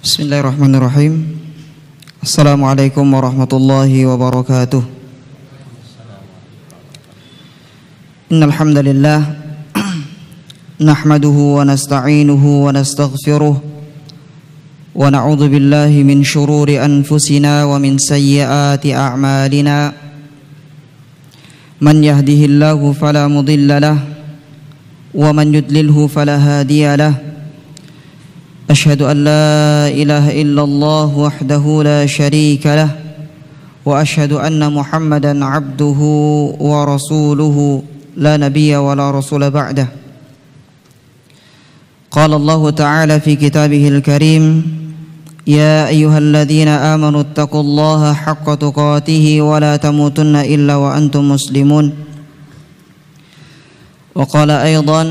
Bismillahirrahmanirrahim Assalamualaikum warahmatullahi wabarakatuh Innalhamdulillah Nahmaduhu wa nasta'inuhu wa nastaghfiruh Wa na'udhu billahi min syururi anfusina wa min sayyiati a'malina Man yahdihillahu fala mudilla lah Wa man yudlilhu fala hadiya lah أشهد أن لا إله إلا الله وحده لا شريك له وأشهد أن محمدا عبده ورسوله لا نبي ولا رسول بعده قال الله تعالى في كتابه الكريم يا أيها الذين آمنوا اتقوا الله حق تقاته ولا تموتن إلا وأنتم مسلمون وقال أيضاً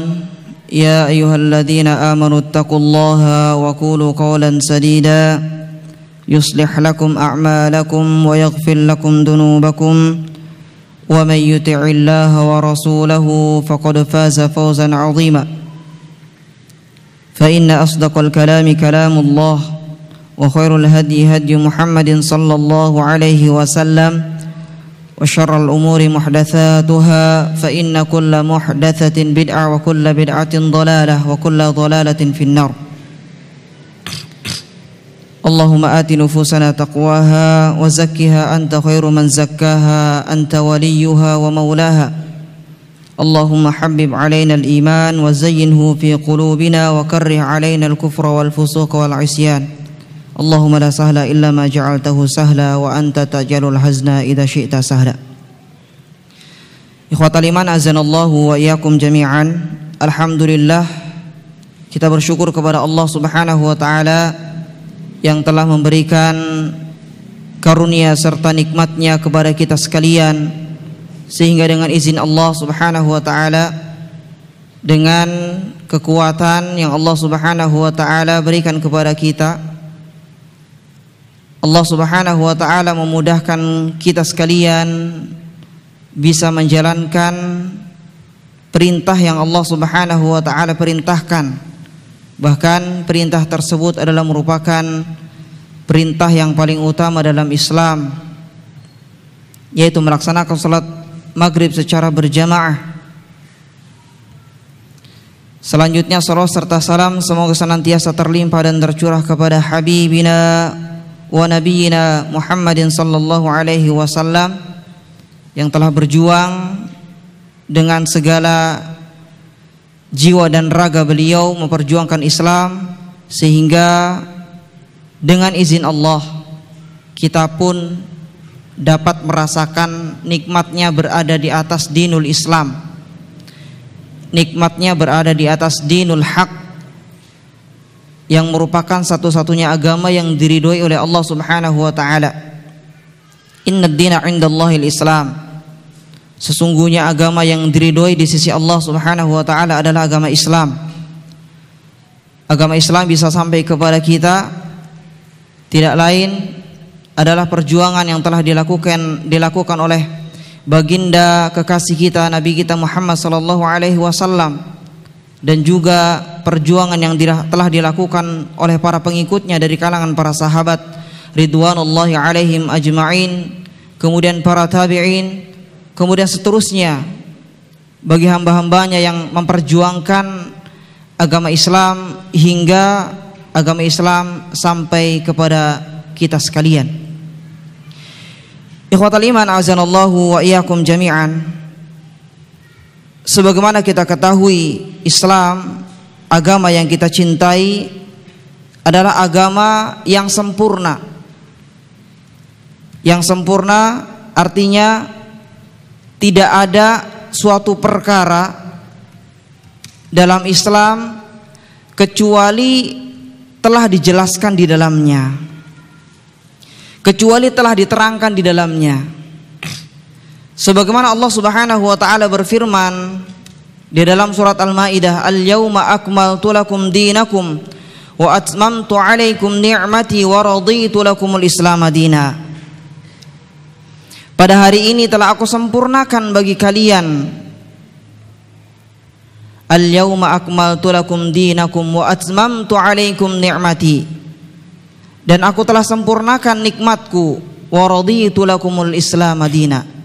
يا أيها الذين آمنوا اتقوا الله وقولوا قولا سديدا يصلح لكم أعمالكم ويغفر لكم ذنوبكم ومن يطع الله ورسوله فقد فاز فوزا عظيما فإن أصدق الكلام كلام الله وخير الهدي هدي محمد صلى الله عليه وسلم وشر الأمور محدثاتها فإن كل محدثة بدعة وكل بدعة ضلالة وكل ضلالة في النار اللهم آت نفوسنا تقواها وزكها أنت خير من زكاها أنت وليها ومولاها اللهم حبب علينا الإيمان وزينه في قلوبنا وكره علينا الكفر والفسوق والعصيان Allahumma la sahla illa ma ja'altahu sahla wa anta tajalul hazna idha syi'ta sahla Ikhwatal iman azanallahu wa iyakum jami'an Alhamdulillah kita bersyukur kepada Allah subhanahu wa ta'ala yang telah memberikan karunia serta nikmatnya kepada kita sekalian sehingga dengan izin Allah subhanahu wa ta'ala dengan kekuatan yang Allah subhanahu wa ta'ala berikan kepada kita Allah Subhanahu wa taala memudahkan kita sekalian bisa menjalankan perintah yang Allah Subhanahu wa taala perintahkan. Bahkan perintah tersebut adalah merupakan perintah yang paling utama dalam Islam yaitu melaksanakan salat maghrib secara berjamaah. Selanjutnya salawat serta salam semoga senantiasa terlimpah dan tercurah kepada habibina ونبينا محمد صلى الله عليه وسلم yang telah berjuang dengan segala jiwa dan raga beliau memperjuangkan Islam sehingga dengan izin Allah kita pun dapat merasakan nikmatnya berada di atas dinul Islam nikmatnya berada di atas dinul haq yang merupakan satu-satunya agama yang diridhoi oleh Allah Subhanahu wa taala. Inna dina indallahi islam Sesungguhnya agama yang diridhoi di sisi Allah Subhanahu wa taala adalah agama Islam. Agama Islam bisa sampai kepada kita tidak lain adalah perjuangan yang telah dilakukan dilakukan oleh baginda kekasih kita Nabi kita Muhammad sallallahu alaihi wasallam dan juga perjuangan yang telah dilakukan oleh para pengikutnya dari kalangan para sahabat ridwanullahi alaihim ajma'in kemudian para tabi'in kemudian seterusnya bagi hamba-hambanya yang memperjuangkan agama Islam hingga agama Islam sampai kepada kita sekalian Ikhwatal iman azanallahu wa iyakum jami'an sebagaimana kita ketahui Islam agama yang kita cintai adalah agama yang sempurna yang sempurna artinya tidak ada suatu perkara dalam Islam kecuali telah dijelaskan di dalamnya kecuali telah diterangkan di dalamnya Sebagaimana Allah Subhanahu wa taala berfirman di dalam surat Al-Maidah, "Al-yauma akmaltu lakum dinakum wa atmamtu 'alaikum ni'mati wa raditu lakumul Islam madina." Pada hari ini telah aku sempurnakan bagi kalian Al-yawma akmaltu lakum dinakum wa atmamtu alaikum ni'mati Dan aku telah sempurnakan nikmatku Wa raditu lakumul islam madina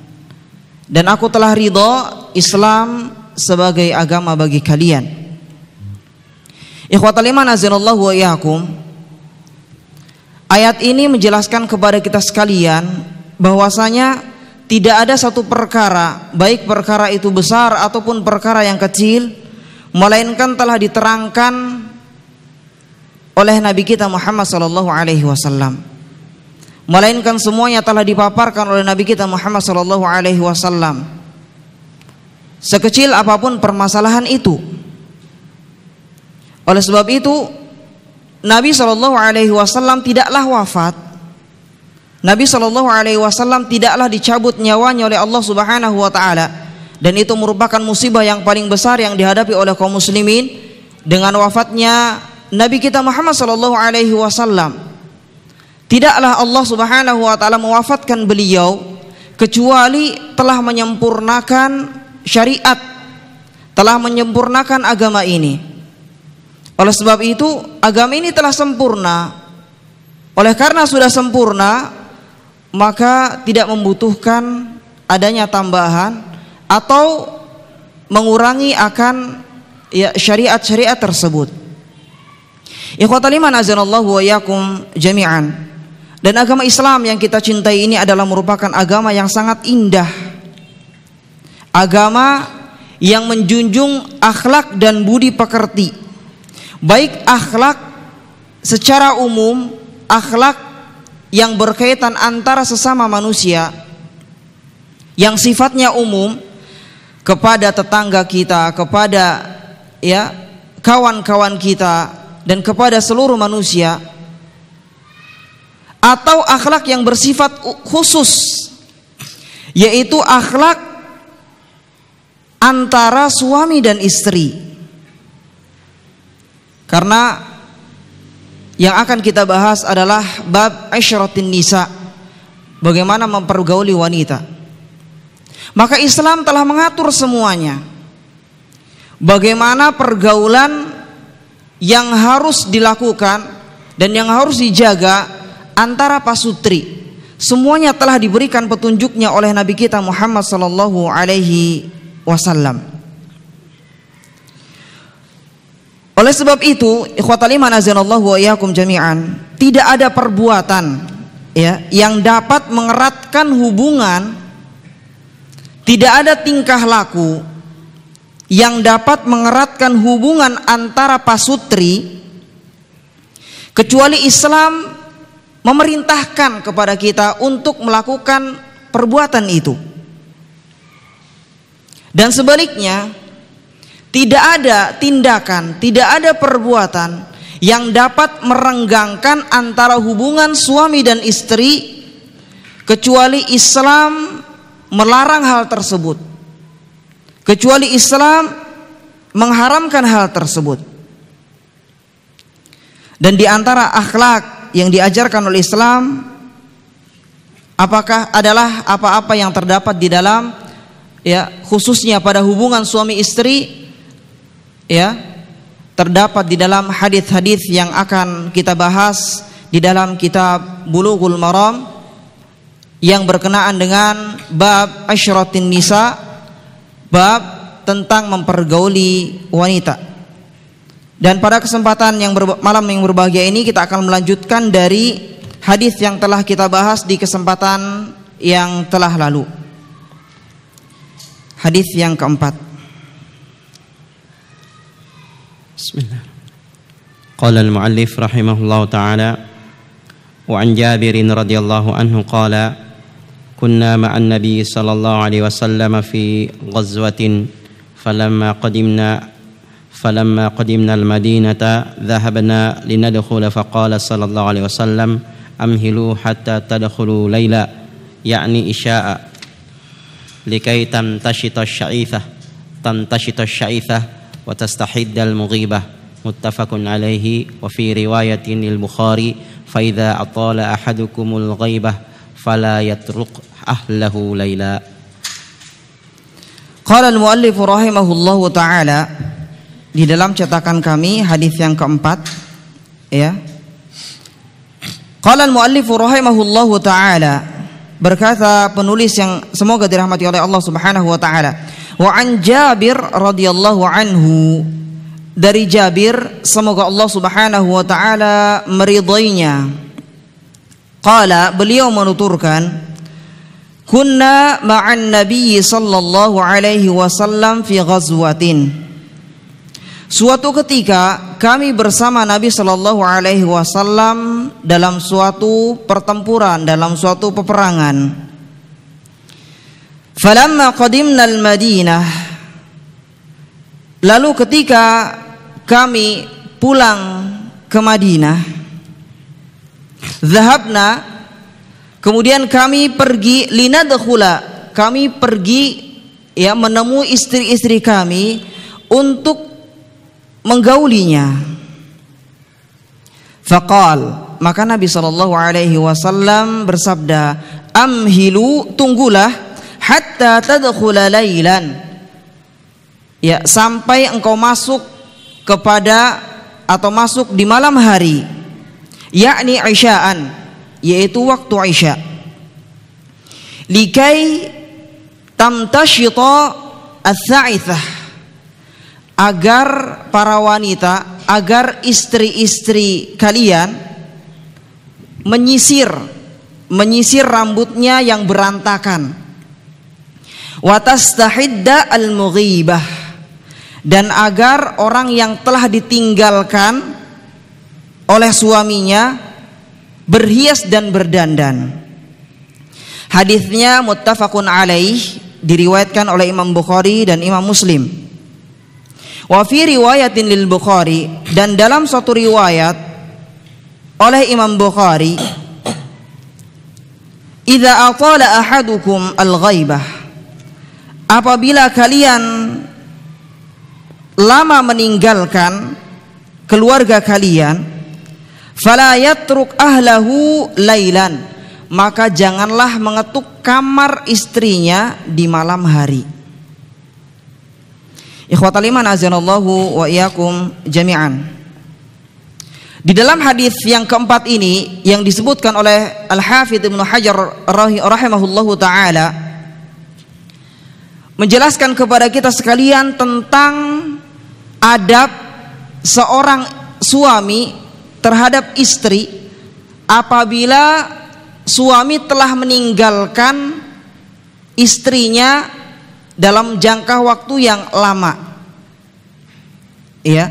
dan aku telah ridho Islam sebagai agama bagi kalian. Ikhwatal iman azinallahu wa iyakum. Ayat ini menjelaskan kepada kita sekalian bahwasanya tidak ada satu perkara, baik perkara itu besar ataupun perkara yang kecil, melainkan telah diterangkan oleh Nabi kita Muhammad sallallahu alaihi wasallam melainkan semuanya telah dipaparkan oleh Nabi kita Muhammad Shallallahu Alaihi Wasallam. Sekecil apapun permasalahan itu. Oleh sebab itu, Nabi Shallallahu Alaihi Wasallam tidaklah wafat. Nabi Shallallahu Alaihi Wasallam tidaklah dicabut nyawanya oleh Allah Subhanahu Wa Taala. Dan itu merupakan musibah yang paling besar yang dihadapi oleh kaum muslimin dengan wafatnya Nabi kita Muhammad Shallallahu Alaihi Wasallam Tidaklah Allah Subhanahu wa taala mewafatkan beliau kecuali telah menyempurnakan syariat, telah menyempurnakan agama ini. Oleh sebab itu, agama ini telah sempurna. Oleh karena sudah sempurna, maka tidak membutuhkan adanya tambahan atau mengurangi akan ya, syariat-syariat tersebut. Ikhwatal iman azanallahu wa yakum jami'an. Dan agama Islam yang kita cintai ini adalah merupakan agama yang sangat indah. Agama yang menjunjung akhlak dan budi pekerti. Baik akhlak secara umum, akhlak yang berkaitan antara sesama manusia yang sifatnya umum kepada tetangga kita, kepada ya kawan-kawan kita dan kepada seluruh manusia atau akhlak yang bersifat khusus yaitu akhlak antara suami dan istri. Karena yang akan kita bahas adalah bab isyaratin nisa. Bagaimana mempergauli wanita. Maka Islam telah mengatur semuanya. Bagaimana pergaulan yang harus dilakukan dan yang harus dijaga antara pasutri semuanya telah diberikan petunjuknya oleh Nabi kita Muhammad sallallahu alaihi wasallam. Oleh sebab itu, ikhwataliman azanallahu wa yakum jami'an, tidak ada perbuatan ya yang dapat mengeratkan hubungan tidak ada tingkah laku yang dapat mengeratkan hubungan antara pasutri kecuali Islam memerintahkan kepada kita untuk melakukan perbuatan itu. Dan sebaliknya, tidak ada tindakan, tidak ada perbuatan yang dapat merenggangkan antara hubungan suami dan istri kecuali Islam melarang hal tersebut. Kecuali Islam mengharamkan hal tersebut. Dan di antara akhlak yang diajarkan oleh Islam apakah adalah apa-apa yang terdapat di dalam ya khususnya pada hubungan suami istri ya terdapat di dalam hadis-hadis yang akan kita bahas di dalam kitab Bulughul Maram yang berkenaan dengan bab asyratin nisa bab tentang mempergauli wanita dan pada kesempatan yang malam yang berbahagia ini kita akan melanjutkan dari hadis yang telah kita bahas di kesempatan yang telah lalu. Hadis yang keempat. Bismillah. Qala al-muallif rahimahullahu taala wa an Jabir radhiyallahu anhu qala kunna ma'an nabiy sallallahu alaihi wasallam fi ghazwatin falamma qadimna فلما قدمنا المدينة ذهبنا لندخل فقال صلى الله عليه وسلم أمهلوا حتى تدخلوا ليلا يعني إشاء لكي تنتشط الشعيثة تنتشط الشعيثة وتستحد المغيبة متفق عليه وفي رواية للبخاري فإذا أطال أحدكم الغيبة فلا يترك أهله ليلا قال المؤلف رحمه الله تعالى Di dalam cetakan kami hadis yang keempat ya. Qala al rahimahullahu taala berkata penulis yang semoga dirahmati oleh Allah Subhanahu wa taala wa an Jabir radhiyallahu anhu dari Jabir semoga Allah Subhanahu wa taala meridainya qala beliau menuturkan kunna ma'an nabiy sallallahu alaihi wasallam fi ghazwatin Suatu ketika kami bersama Nabi Shallallahu Alaihi Wasallam dalam suatu pertempuran, dalam suatu peperangan. Falamma qadimna al-Madinah. Lalu ketika kami pulang ke Madinah, zahabna kemudian kami pergi linadkhula, kami pergi ya menemui istri-istri kami untuk menggaulinya. Faqal, maka Nabi Shallallahu alaihi wasallam bersabda, "Amhilu, tunggulah hatta tadkhula lailan." Ya, sampai engkau masuk kepada atau masuk di malam hari, yakni isyaan, yaitu waktu isya. Likai tamtashita ats agar para wanita, agar istri-istri kalian menyisir menyisir rambutnya yang berantakan. Watastahidda al-mughibah dan agar orang yang telah ditinggalkan oleh suaminya berhias dan berdandan. Hadisnya muttafaqun alaih diriwayatkan oleh Imam Bukhari dan Imam Muslim. Wa fi riwayatin lil Bukhari dan dalam suatu riwayat oleh Imam Bukhari Idza atala ahadukum al-ghaibah Apabila kalian lama meninggalkan keluarga kalian fala yatruk ahlahu lailan maka janganlah mengetuk kamar istrinya di malam hari Ikhwatal iman azanallahu wa iyakum jami'an. Di dalam hadis yang keempat ini yang disebutkan oleh Al-Hafidz Ibnu Hajar rahimahullahu taala menjelaskan kepada kita sekalian tentang adab seorang suami terhadap istri apabila suami telah meninggalkan istrinya dalam jangka waktu yang lama. Ya.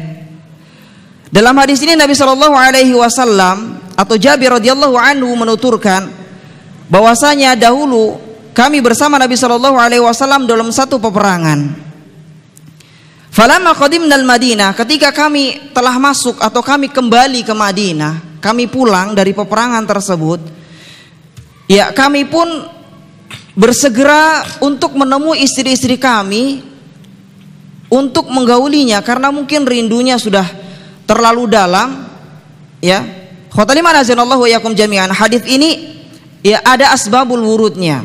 Dalam hadis ini Nabi Shallallahu Alaihi Wasallam atau Jabir radhiyallahu anhu menuturkan bahwasanya dahulu kami bersama Nabi Shallallahu Alaihi Wasallam dalam satu peperangan. Falamma qadimnal Madinah, ketika kami telah masuk atau kami kembali ke Madinah, kami pulang dari peperangan tersebut, ya kami pun bersegera untuk menemui istri-istri kami untuk menggaulinya karena mungkin rindunya sudah terlalu dalam ya khotalimah Allah wa yakum jami'an hadis ini ya ada asbabul wurudnya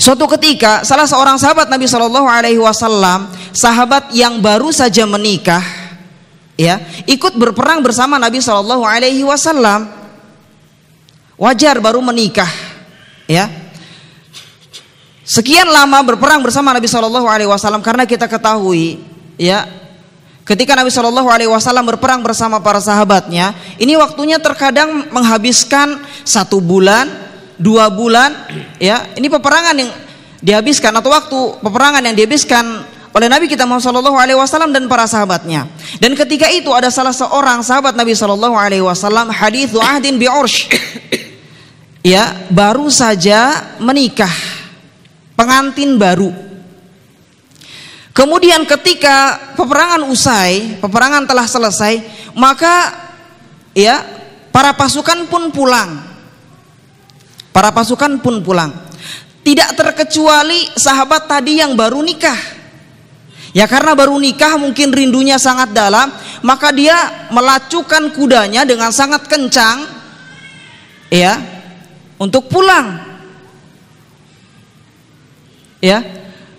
suatu ketika salah seorang sahabat Nabi Shallallahu Alaihi Wasallam sahabat yang baru saja menikah ya ikut berperang bersama Nabi Shallallahu Alaihi Wasallam wajar baru menikah ya sekian lama berperang bersama Nabi Shallallahu Alaihi Wasallam karena kita ketahui ya ketika Nabi Shallallahu Alaihi Wasallam berperang bersama para sahabatnya ini waktunya terkadang menghabiskan satu bulan dua bulan ya ini peperangan yang dihabiskan atau waktu peperangan yang dihabiskan oleh Nabi kita Muhammad Shallallahu Alaihi Wasallam dan para sahabatnya. Dan ketika itu ada salah seorang sahabat Nabi Shallallahu Alaihi Wasallam hadits ahdin bi ya baru saja menikah pengantin baru. Kemudian ketika peperangan usai, peperangan telah selesai, maka ya para pasukan pun pulang. Para pasukan pun pulang. Tidak terkecuali sahabat tadi yang baru nikah. Ya karena baru nikah mungkin rindunya sangat dalam, maka dia melacukan kudanya dengan sangat kencang ya untuk pulang ya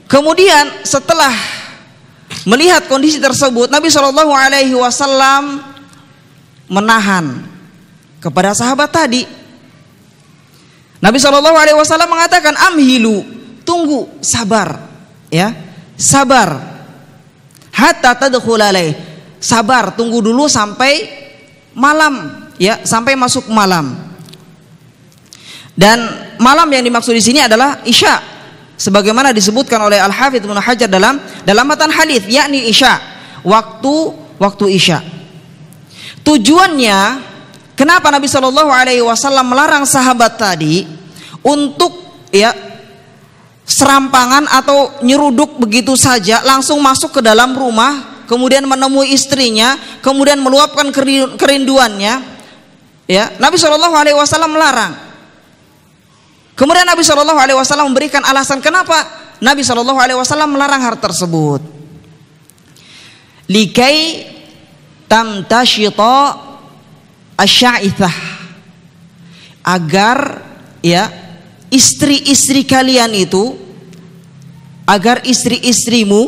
kemudian setelah melihat kondisi tersebut Nabi Shallallahu Alaihi Wasallam menahan kepada sahabat tadi Nabi Shallallahu Alaihi Wasallam mengatakan amhilu tunggu sabar ya sabar hatta tadkhulalai sabar tunggu dulu sampai malam ya sampai masuk malam dan malam yang dimaksud di sini adalah isya sebagaimana disebutkan oleh Al Hafidh Ibnu Hajar dalam dalam matan hadis yakni isya waktu waktu isya tujuannya kenapa Nabi Shallallahu Alaihi Wasallam melarang sahabat tadi untuk ya serampangan atau nyeruduk begitu saja langsung masuk ke dalam rumah kemudian menemui istrinya kemudian meluapkan kerinduannya ya Nabi Shallallahu Alaihi Wasallam melarang Kemudian Nabi Shallallahu Alaihi Wasallam memberikan alasan kenapa Nabi Shallallahu Alaihi Wasallam melarang hal tersebut. Likai tashito asyaitah agar ya istri-istri kalian itu agar istri-istrimu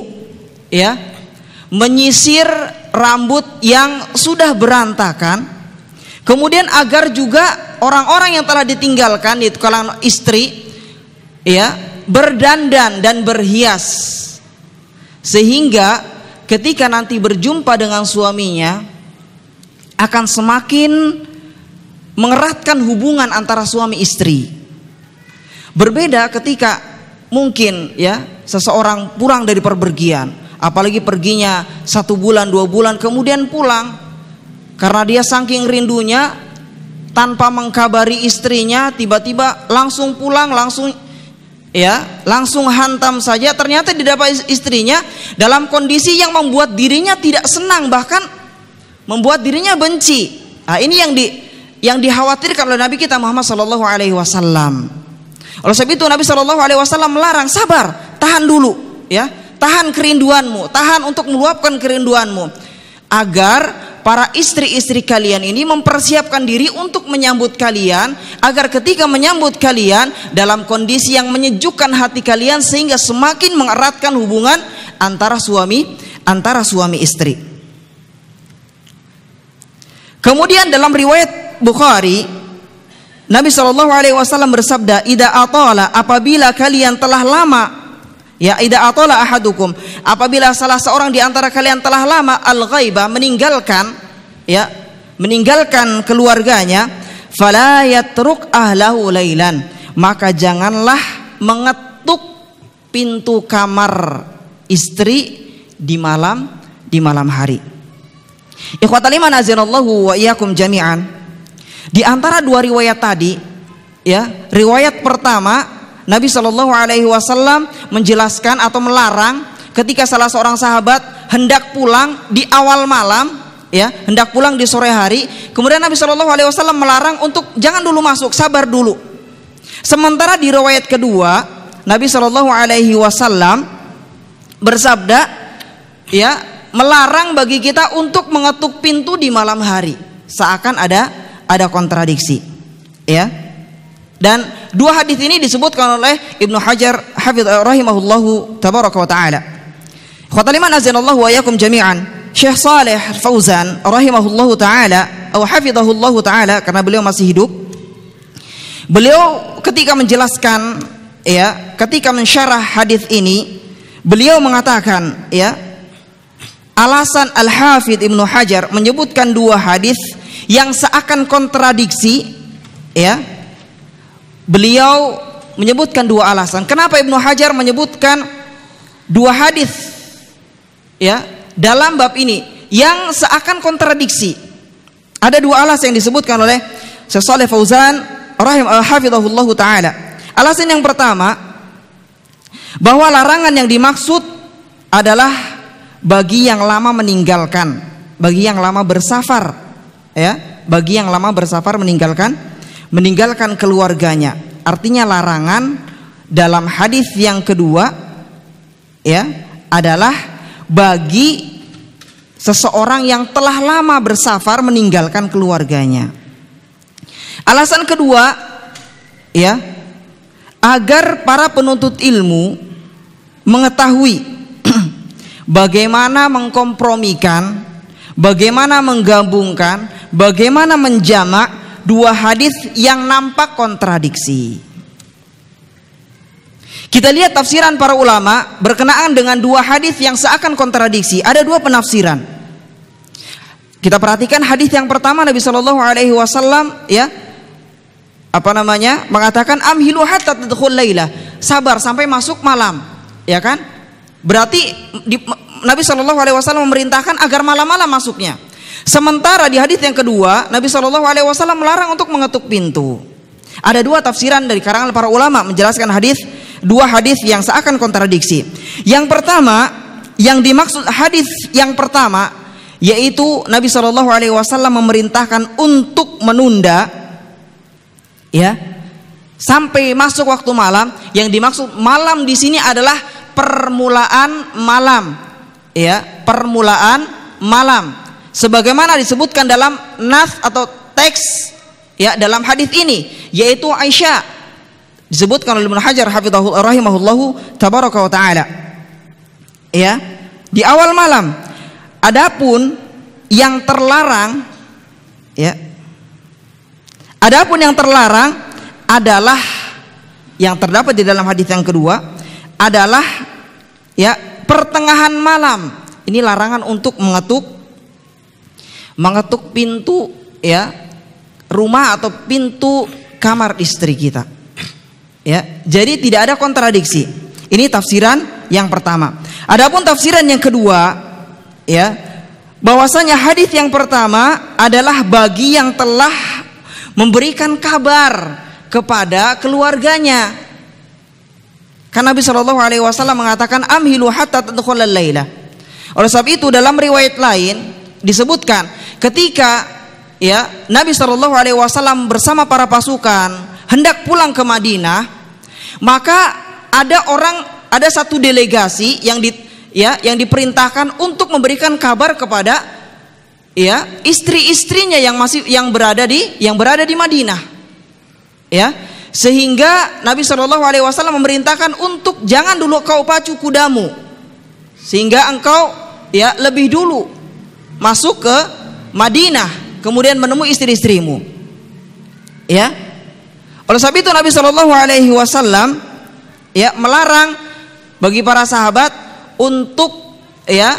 ya menyisir rambut yang sudah berantakan Kemudian agar juga orang-orang yang telah ditinggalkan di kalangan istri ya, berdandan dan berhias. Sehingga ketika nanti berjumpa dengan suaminya akan semakin mengeratkan hubungan antara suami istri. Berbeda ketika mungkin ya seseorang pulang dari perbergian, apalagi perginya satu bulan dua bulan kemudian pulang karena dia saking rindunya tanpa mengkabari istrinya tiba-tiba langsung pulang langsung ya langsung hantam saja ternyata didapat istrinya dalam kondisi yang membuat dirinya tidak senang bahkan membuat dirinya benci nah, ini yang di yang dikhawatirkan oleh Nabi kita Muhammad Shallallahu Alaihi Wasallam oleh sebab itu Nabi Shallallahu Alaihi Wasallam melarang sabar tahan dulu ya tahan kerinduanmu tahan untuk meluapkan kerinduanmu agar para istri-istri kalian ini mempersiapkan diri untuk menyambut kalian agar ketika menyambut kalian dalam kondisi yang menyejukkan hati kalian sehingga semakin mengeratkan hubungan antara suami antara suami istri. Kemudian dalam riwayat Bukhari Nabi Shallallahu Alaihi Wasallam bersabda, "Ida atola apabila kalian telah lama Ya ida atola ahadukum. Apabila salah seorang di antara kalian telah lama al ghaiba meninggalkan ya, meninggalkan keluarganya, fala yatruk ahlahu lailan. Maka janganlah mengetuk pintu kamar istri di malam di malam hari. Ikhwatal iman azinallahu wa iyyakum jami'an. Di antara dua riwayat tadi, ya, riwayat pertama Nabi Shallallahu Alaihi Wasallam menjelaskan atau melarang ketika salah seorang sahabat hendak pulang di awal malam ya hendak pulang di sore hari kemudian Nabi Shallallahu Alaihi Wasallam melarang untuk jangan dulu masuk sabar dulu sementara di riwayat kedua Nabi Shallallahu Alaihi Wasallam bersabda ya melarang bagi kita untuk mengetuk pintu di malam hari seakan ada ada kontradiksi ya dan dua hadis ini disebutkan oleh Ibnu Hajar Hafidz eh, rahimahullahu tabaraka wa taala. Khotaliman azanallahu wa yakum jami'an. Syekh Saleh Fauzan rahimahullahu taala atau hafizahullahu taala karena beliau masih hidup. Beliau ketika menjelaskan ya, ketika mensyarah hadis ini, beliau mengatakan ya, alasan Al-Hafidh Ibnu Hajar menyebutkan dua hadis yang seakan kontradiksi ya beliau menyebutkan dua alasan. Kenapa Ibnu Hajar menyebutkan dua hadis ya dalam bab ini yang seakan kontradiksi. Ada dua alasan yang disebutkan oleh Syekh Fauzan rahim al-hafizahullah eh, taala. Alasan yang pertama bahwa larangan yang dimaksud adalah bagi yang lama meninggalkan, bagi yang lama bersafar, ya, bagi yang lama bersafar meninggalkan meninggalkan keluarganya. Artinya larangan dalam hadis yang kedua ya adalah bagi seseorang yang telah lama bersafar meninggalkan keluarganya. Alasan kedua ya agar para penuntut ilmu mengetahui bagaimana mengkompromikan, bagaimana menggabungkan, bagaimana menjamak dua hadis yang nampak kontradiksi. Kita lihat tafsiran para ulama berkenaan dengan dua hadis yang seakan kontradiksi. Ada dua penafsiran. Kita perhatikan hadis yang pertama Nabi Shallallahu Alaihi Wasallam ya apa namanya mengatakan amhilu hatta tadkhul laila sabar sampai masuk malam ya kan berarti di, Nabi Shallallahu Alaihi Wasallam memerintahkan agar malam-malam masuknya Sementara di hadis yang kedua, Nabi Shallallahu Alaihi Wasallam melarang untuk mengetuk pintu. Ada dua tafsiran dari karangan para ulama menjelaskan hadis dua hadis yang seakan kontradiksi. Yang pertama, yang dimaksud hadis yang pertama yaitu Nabi Shallallahu Alaihi Wasallam memerintahkan untuk menunda, ya, sampai masuk waktu malam. Yang dimaksud malam di sini adalah permulaan malam, ya, permulaan malam sebagaimana disebutkan dalam nas atau teks ya dalam hadis ini yaitu Aisyah disebutkan oleh Ibnu Hajar rahimahullahu tabaraka wa taala ya di awal malam adapun yang terlarang ya adapun yang terlarang adalah yang terdapat di dalam hadis yang kedua adalah ya pertengahan malam ini larangan untuk mengetuk mengetuk pintu ya rumah atau pintu kamar istri kita. Ya, jadi tidak ada kontradiksi. Ini tafsiran yang pertama. Adapun tafsiran yang kedua, ya, bahwasanya hadis yang pertama adalah bagi yang telah memberikan kabar kepada keluarganya. Karena Nabi Shallallahu Alaihi Wasallam mengatakan amhilu hatta tadkhulal Oleh sebab itu dalam riwayat lain disebutkan ketika ya Nabi Shallallahu Alaihi Wasallam bersama para pasukan hendak pulang ke Madinah, maka ada orang ada satu delegasi yang di ya yang diperintahkan untuk memberikan kabar kepada ya istri-istrinya yang masih yang berada di yang berada di Madinah ya sehingga Nabi Shallallahu Alaihi Wasallam memerintahkan untuk jangan dulu kau pacu kudamu sehingga engkau ya lebih dulu masuk ke Madinah kemudian menemui istri-istrimu ya oleh sebab itu Nabi Shallallahu Alaihi Wasallam ya melarang bagi para sahabat untuk ya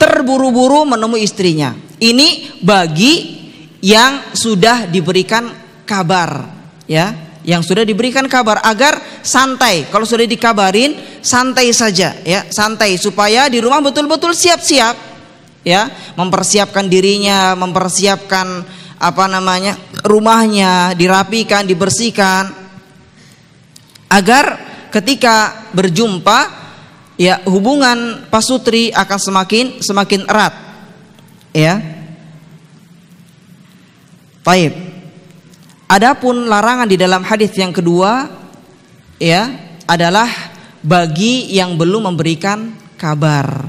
terburu-buru menemui istrinya ini bagi yang sudah diberikan kabar ya yang sudah diberikan kabar agar santai kalau sudah dikabarin santai saja ya santai supaya di rumah betul-betul siap-siap ya mempersiapkan dirinya mempersiapkan apa namanya rumahnya dirapikan dibersihkan agar ketika berjumpa ya hubungan pasutri akan semakin semakin erat ya Taib Adapun larangan di dalam hadis yang kedua ya adalah bagi yang belum memberikan kabar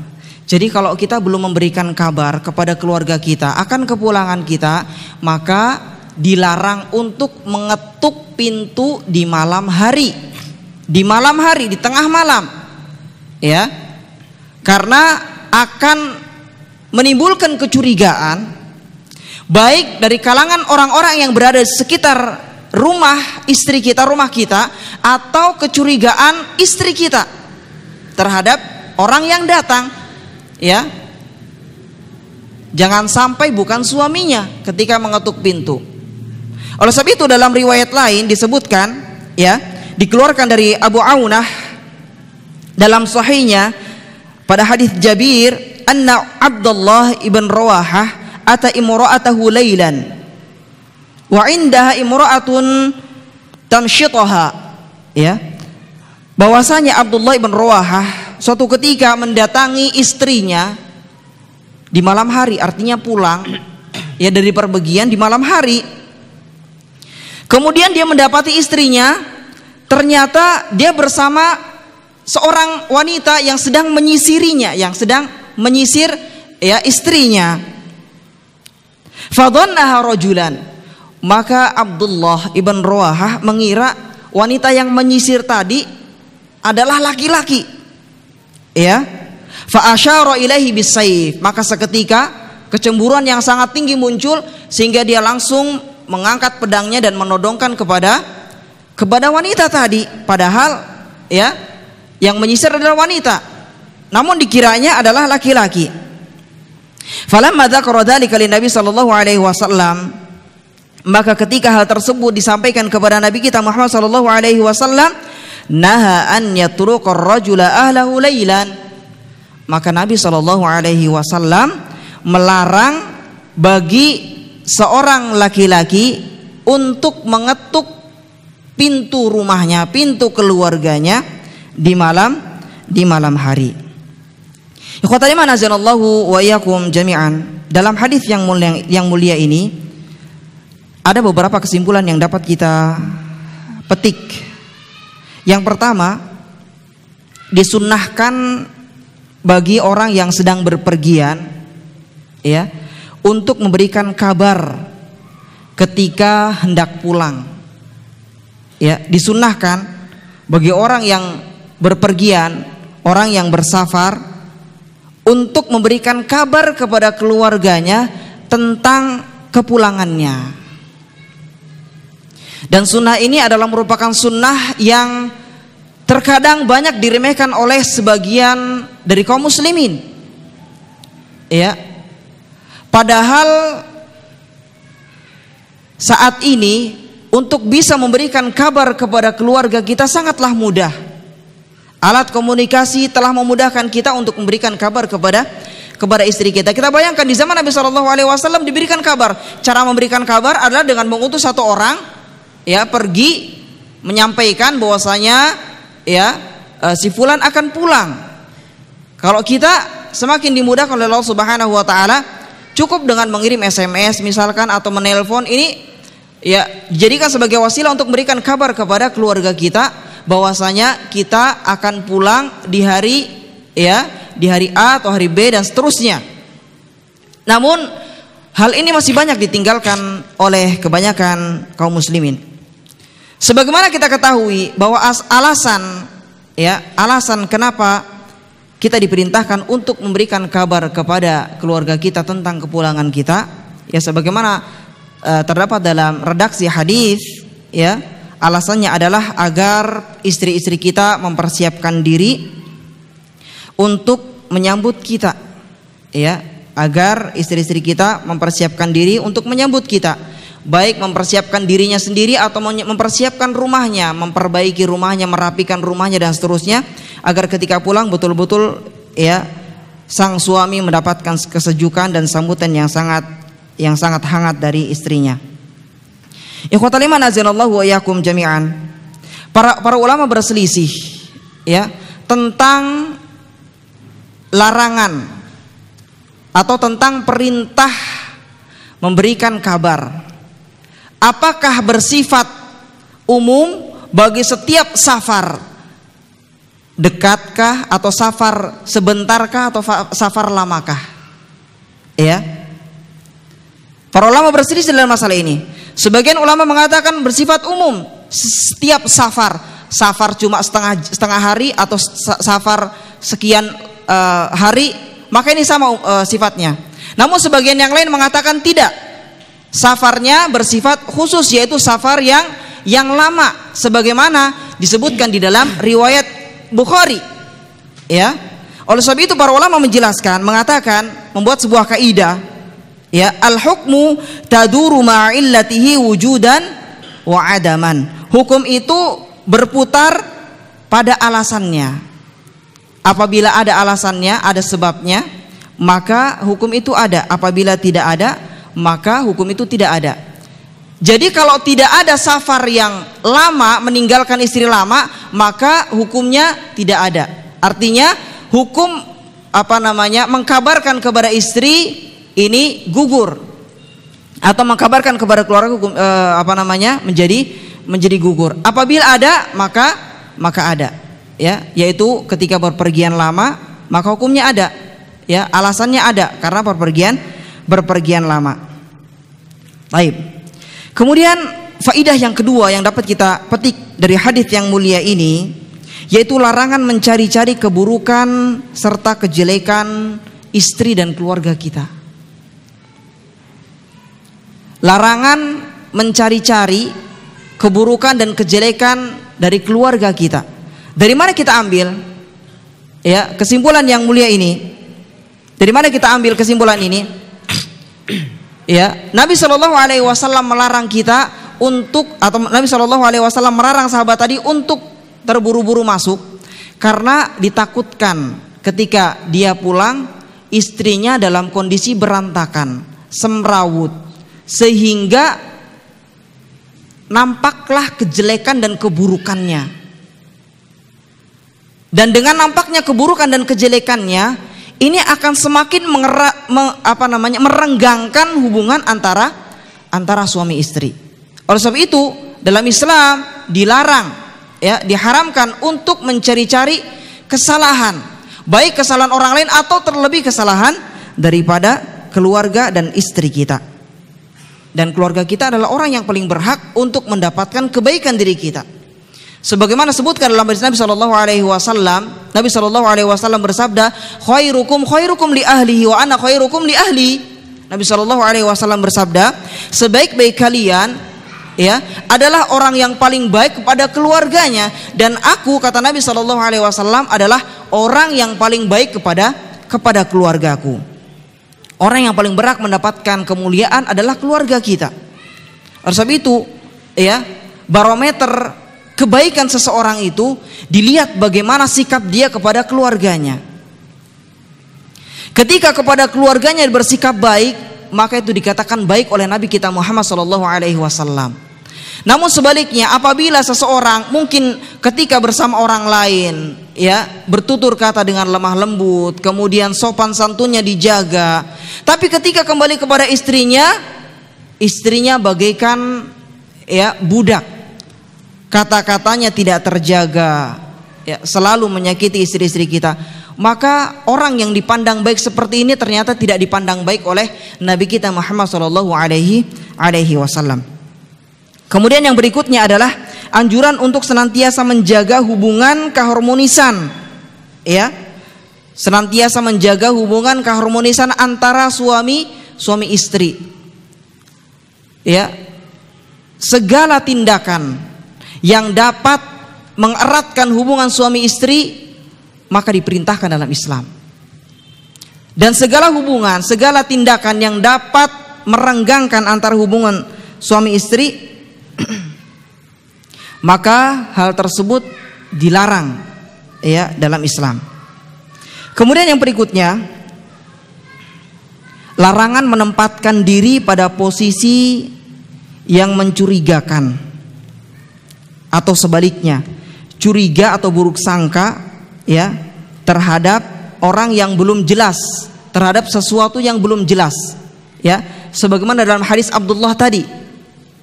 jadi kalau kita belum memberikan kabar kepada keluarga kita akan kepulangan kita, maka dilarang untuk mengetuk pintu di malam hari. Di malam hari, di tengah malam. Ya. Karena akan menimbulkan kecurigaan baik dari kalangan orang-orang yang berada di sekitar rumah istri kita, rumah kita atau kecurigaan istri kita terhadap orang yang datang ya jangan sampai bukan suaminya ketika mengetuk pintu oleh sebab itu dalam riwayat lain disebutkan ya dikeluarkan dari Abu Aunah dalam sahihnya pada hadis Jabir anna Abdullah ibn Rawahah ata imra'atahu lailan wa indaha imra'atun tamshitaha ya bahwasanya Abdullah ibn Rawahah suatu ketika mendatangi istrinya di malam hari, artinya pulang ya dari perbegian di malam hari. Kemudian dia mendapati istrinya, ternyata dia bersama seorang wanita yang sedang menyisirinya, yang sedang menyisir ya istrinya. Fadhannaha rajulan. Maka Abdullah ibn Ruahah mengira wanita yang menyisir tadi adalah laki-laki ya fa asyara ilaihi bisayf maka seketika kecemburuan yang sangat tinggi muncul sehingga dia langsung mengangkat pedangnya dan menodongkan kepada kepada wanita tadi padahal ya yang menyisir adalah wanita namun dikiranya adalah laki-laki falamma dzakara dzalika Nabi sallallahu alaihi wasallam maka ketika hal tersebut disampaikan kepada Nabi kita Muhammad sallallahu alaihi wasallam naha an yatruqar rajula ahlahu lailan maka Nabi Shallallahu alaihi wasallam melarang bagi seorang laki-laki untuk mengetuk pintu rumahnya, pintu keluarganya di malam di malam hari. wa jami'an. Dalam hadis yang mulia yang mulia ini ada beberapa kesimpulan yang dapat kita petik yang pertama, disunahkan bagi orang yang sedang berpergian ya untuk memberikan kabar ketika hendak pulang ya disunahkan bagi orang yang berpergian orang yang bersafar untuk memberikan kabar kepada keluarganya tentang kepulangannya dan sunnah ini adalah merupakan sunnah yang terkadang banyak diremehkan oleh sebagian dari kaum muslimin. Ya. Padahal saat ini untuk bisa memberikan kabar kepada keluarga kita sangatlah mudah. Alat komunikasi telah memudahkan kita untuk memberikan kabar kepada kepada istri kita. Kita bayangkan di zaman Nabi Shallallahu Alaihi Wasallam diberikan kabar. Cara memberikan kabar adalah dengan mengutus satu orang ya pergi menyampaikan bahwasanya ya e, si fulan akan pulang. Kalau kita semakin dimudahkan oleh Allah Subhanahu wa taala cukup dengan mengirim SMS misalkan atau menelpon ini ya jadikan sebagai wasilah untuk memberikan kabar kepada keluarga kita bahwasanya kita akan pulang di hari ya di hari A atau hari B dan seterusnya. Namun hal ini masih banyak ditinggalkan oleh kebanyakan kaum muslimin. Sebagaimana kita ketahui bahwa alasan ya, alasan kenapa kita diperintahkan untuk memberikan kabar kepada keluarga kita tentang kepulangan kita ya sebagaimana uh, terdapat dalam redaksi hadis ya alasannya adalah agar istri-istri kita mempersiapkan diri untuk menyambut kita ya agar istri-istri kita mempersiapkan diri untuk menyambut kita baik mempersiapkan dirinya sendiri atau mempersiapkan rumahnya, memperbaiki rumahnya, merapikan rumahnya dan seterusnya agar ketika pulang betul-betul ya sang suami mendapatkan kesejukan dan sambutan yang sangat yang sangat hangat dari istrinya. Ikhwataliman wa jami'an. Para para ulama berselisih ya tentang larangan atau tentang perintah memberikan kabar apakah bersifat umum bagi setiap safar dekatkah atau safar sebentarkah atau safar lamakah ya para ulama berselisih dalam masalah ini sebagian ulama mengatakan bersifat umum setiap safar safar cuma setengah setengah hari atau safar sekian uh, hari maka ini sama uh, sifatnya namun sebagian yang lain mengatakan tidak Safarnya bersifat khusus yaitu safar yang yang lama sebagaimana disebutkan di dalam riwayat Bukhari. Ya. Oleh sebab itu para ulama menjelaskan mengatakan membuat sebuah kaidah ya al-hukmu taduru ma'illatihi wujudan wa adaman. Hukum itu berputar pada alasannya. Apabila ada alasannya, ada sebabnya, maka hukum itu ada. Apabila tidak ada, maka hukum itu tidak ada. Jadi kalau tidak ada safar yang lama meninggalkan istri lama, maka hukumnya tidak ada. Artinya hukum apa namanya mengkabarkan kepada istri ini gugur atau mengkabarkan kepada keluarga hukum eh, apa namanya menjadi menjadi gugur. Apabila ada maka maka ada ya yaitu ketika berpergian lama maka hukumnya ada ya alasannya ada karena perpergian berpergian lama. Taib. Kemudian faidah yang kedua yang dapat kita petik dari hadis yang mulia ini yaitu larangan mencari-cari keburukan serta kejelekan istri dan keluarga kita. Larangan mencari-cari keburukan dan kejelekan dari keluarga kita. Dari mana kita ambil? Ya, kesimpulan yang mulia ini. Dari mana kita ambil kesimpulan ini? ya, Nabi Shallallahu alaihi wasallam melarang kita untuk atau Nabi Shallallahu alaihi wasallam melarang sahabat tadi untuk terburu-buru masuk karena ditakutkan ketika dia pulang istrinya dalam kondisi berantakan, semrawut sehingga nampaklah kejelekan dan keburukannya. Dan dengan nampaknya keburukan dan kejelekannya, ini akan semakin mengera, me, apa namanya merenggangkan hubungan antara antara suami istri. Oleh sebab itu dalam Islam dilarang ya diharamkan untuk mencari-cari kesalahan baik kesalahan orang lain atau terlebih kesalahan daripada keluarga dan istri kita. Dan keluarga kita adalah orang yang paling berhak untuk mendapatkan kebaikan diri kita. Sebagaimana sebutkan dalam hadis Nabi Shallallahu Alaihi Wasallam, Nabi Shallallahu Alaihi Wasallam bersabda, "Khairukum khairukum li ahlihi wa ana khairukum li ahli." Nabi Shallallahu Alaihi Wasallam bersabda, sebaik-baik kalian ya adalah orang yang paling baik kepada keluarganya dan aku kata Nabi Shallallahu Alaihi Wasallam adalah orang yang paling baik kepada kepada keluargaku. Orang yang paling berhak mendapatkan kemuliaan adalah keluarga kita. Oleh sebab itu, ya barometer Kebaikan seseorang itu dilihat bagaimana sikap dia kepada keluarganya. Ketika kepada keluarganya bersikap baik, maka itu dikatakan baik oleh Nabi kita Muhammad Shallallahu Alaihi Wasallam. Namun sebaliknya, apabila seseorang mungkin ketika bersama orang lain, ya bertutur kata dengan lemah lembut, kemudian sopan santunnya dijaga, tapi ketika kembali kepada istrinya, istrinya bagaikan ya budak kata-katanya tidak terjaga, ya, selalu menyakiti istri-istri kita, maka orang yang dipandang baik seperti ini ternyata tidak dipandang baik oleh Nabi kita Muhammad Shallallahu Alaihi Alaihi Wasallam. Kemudian yang berikutnya adalah anjuran untuk senantiasa menjaga hubungan keharmonisan, ya, senantiasa menjaga hubungan keharmonisan antara suami suami istri, ya, segala tindakan yang dapat mengeratkan hubungan suami istri maka diperintahkan dalam Islam. Dan segala hubungan, segala tindakan yang dapat merenggangkan antara hubungan suami istri maka hal tersebut dilarang ya dalam Islam. Kemudian yang berikutnya larangan menempatkan diri pada posisi yang mencurigakan atau sebaliknya curiga atau buruk sangka ya terhadap orang yang belum jelas terhadap sesuatu yang belum jelas ya sebagaimana dalam hadis Abdullah tadi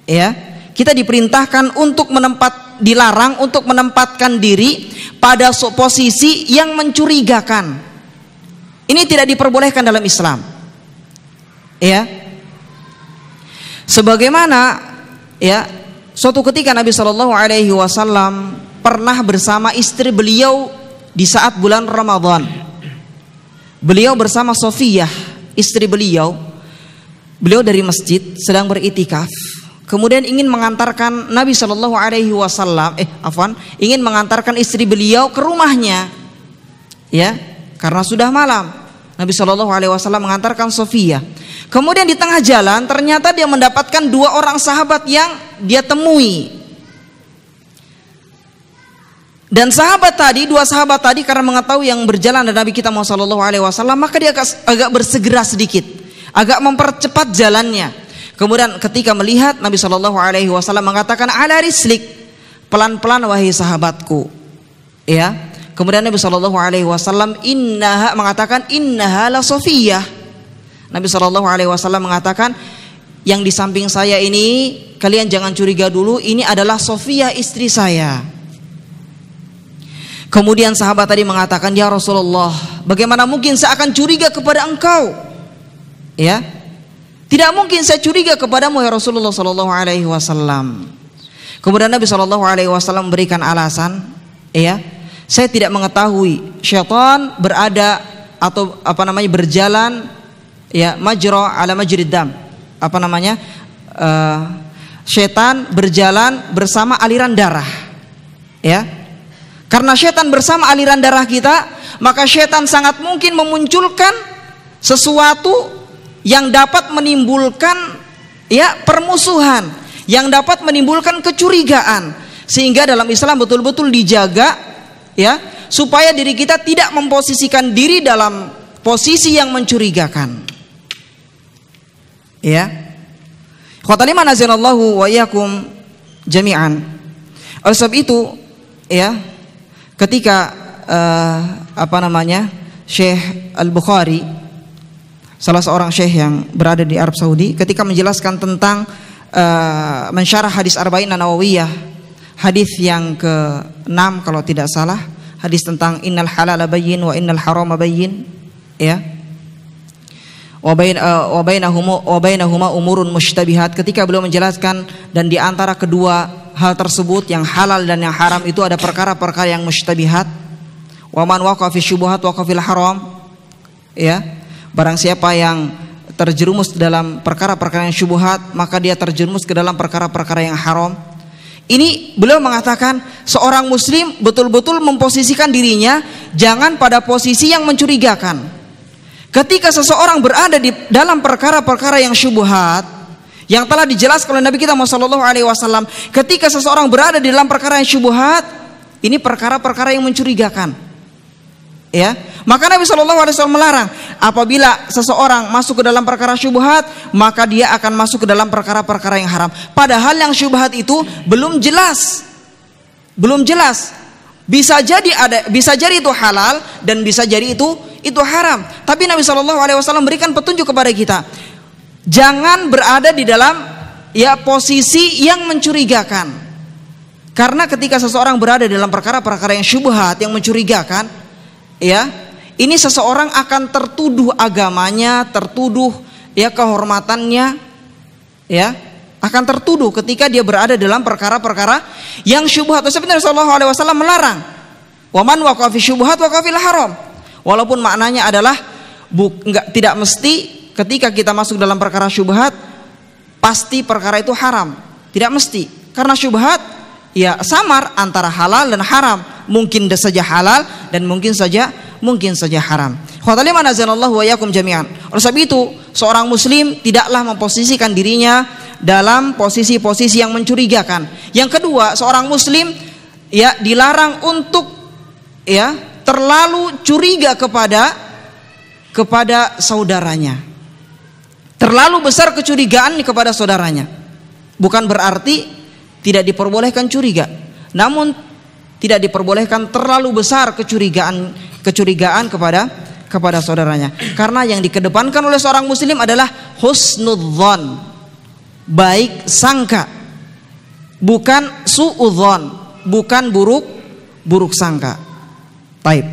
ya kita diperintahkan untuk menempat dilarang untuk menempatkan diri pada posisi yang mencurigakan ini tidak diperbolehkan dalam Islam ya sebagaimana ya Suatu ketika Nabi Shallallahu Alaihi Wasallam pernah bersama istri beliau di saat bulan Ramadhan. Beliau bersama Sofiyah, istri beliau. Beliau dari masjid sedang beritikaf. Kemudian ingin mengantarkan Nabi Shallallahu Alaihi Wasallam, eh, Afwan, ingin mengantarkan istri beliau ke rumahnya, ya, karena sudah malam. Nabi Shallallahu Alaihi Wasallam mengantarkan Sofia. Kemudian di tengah jalan ternyata dia mendapatkan dua orang sahabat yang dia temui. Dan sahabat tadi, dua sahabat tadi karena mengetahui yang berjalan dan Nabi kita Shallallahu Alaihi Wasallam, maka dia agak, agak bersegera sedikit, agak mempercepat jalannya. Kemudian ketika melihat Nabi Shallallahu Alaihi Wasallam mengatakan, "Ala rislik, pelan-pelan wahai sahabatku." Ya, Kemudian Nabi Shallallahu Alaihi Wasallam innaha mengatakan innaha la Sofia. Nabi Shallallahu Alaihi Wasallam mengatakan yang di samping saya ini kalian jangan curiga dulu ini adalah Sofia istri saya. Kemudian sahabat tadi mengatakan ya Rasulullah bagaimana mungkin saya akan curiga kepada engkau? Ya, tidak mungkin saya curiga kepadamu ya Rasulullah Shallallahu Alaihi Wasallam. Kemudian Nabi Shallallahu Alaihi Wasallam memberikan alasan, ya, saya tidak mengetahui syaitan berada atau apa namanya berjalan ya majro ala majridam apa namanya uh, eh, setan berjalan bersama aliran darah ya karena syaitan bersama aliran darah kita maka syaitan sangat mungkin memunculkan sesuatu yang dapat menimbulkan ya permusuhan yang dapat menimbulkan kecurigaan sehingga dalam Islam betul-betul dijaga ya, supaya diri kita tidak memposisikan diri dalam posisi yang mencurigakan. Ya. Khotalima nazalallahu wa iyakum jami'an. Oleh sebab itu, ya, ketika uh, apa namanya? Syekh Al-Bukhari salah seorang syekh yang berada di Arab Saudi ketika menjelaskan tentang uh, mensyarah hadis arba'in Nawawiyah hadis yang ke-6 kalau tidak salah hadis tentang innal halala bayyin wa innal harama bayyin ya eh, wa bainahuma umurun mushtabihat ketika beliau menjelaskan dan di antara kedua hal tersebut yang halal dan yang haram itu ada perkara-perkara yang mushtabihat wa man waqa fi haram ya barang siapa yang terjerumus dalam perkara-perkara yang shubuhat, maka dia terjerumus ke dalam perkara-perkara yang haram ini beliau mengatakan seorang muslim betul-betul memposisikan dirinya jangan pada posisi yang mencurigakan. Ketika seseorang berada di dalam perkara-perkara yang syubhat yang telah dijelaskan oleh Nabi kita Muhammad alaihi ketika seseorang berada di dalam perkara yang syubhat, ini perkara-perkara yang mencurigakan ya maka Nabi Shallallahu Alaihi Wasallam melarang apabila seseorang masuk ke dalam perkara syubhat maka dia akan masuk ke dalam perkara-perkara yang haram padahal yang syubhat itu belum jelas belum jelas bisa jadi ada bisa jadi itu halal dan bisa jadi itu itu haram tapi Nabi Shallallahu Alaihi Wasallam berikan petunjuk kepada kita jangan berada di dalam ya posisi yang mencurigakan karena ketika seseorang berada dalam perkara-perkara yang syubhat yang mencurigakan ya ini seseorang akan tertuduh agamanya tertuduh ya kehormatannya ya akan tertuduh ketika dia berada dalam perkara-perkara yang syubhat. Sebenarnya Rasulullah alaihi wasallam melarang. Waman wakafi syubhat wakafil haram. Walaupun maknanya adalah buk, enggak, tidak mesti ketika kita masuk dalam perkara syubhat pasti perkara itu haram. Tidak mesti. Karena syubhat ya samar antara halal dan haram. Mungkin saja halal dan mungkin saja mungkin saja haram. wa jami'an. Oleh itu, seorang muslim tidaklah memposisikan dirinya dalam posisi-posisi yang mencurigakan. Yang kedua, seorang muslim ya dilarang untuk ya terlalu curiga kepada kepada saudaranya. Terlalu besar kecurigaan kepada saudaranya. Bukan berarti tidak diperbolehkan curiga. Namun tidak diperbolehkan terlalu besar kecurigaan kecurigaan kepada kepada saudaranya. Karena yang dikedepankan oleh seorang muslim adalah husnudzon. Baik sangka. Bukan suudzon, bukan buruk buruk sangka. Taib.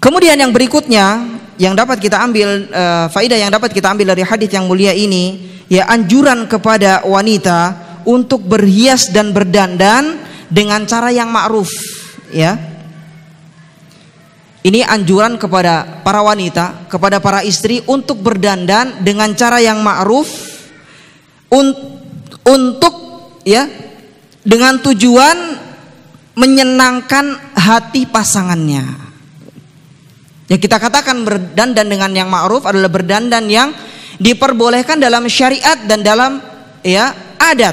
Kemudian yang berikutnya yang dapat kita ambil uh, eh, faidah yang dapat kita ambil dari hadis yang mulia ini ya anjuran kepada wanita untuk berhias dan berdandan dengan cara yang ma'ruf ya ini anjuran kepada para wanita kepada para istri untuk berdandan dengan cara yang ma'ruf un untuk ya dengan tujuan menyenangkan hati pasangannya Ya kita katakan berdandan dengan yang ma'ruf adalah berdandan yang diperbolehkan dalam syariat dan dalam ya adat.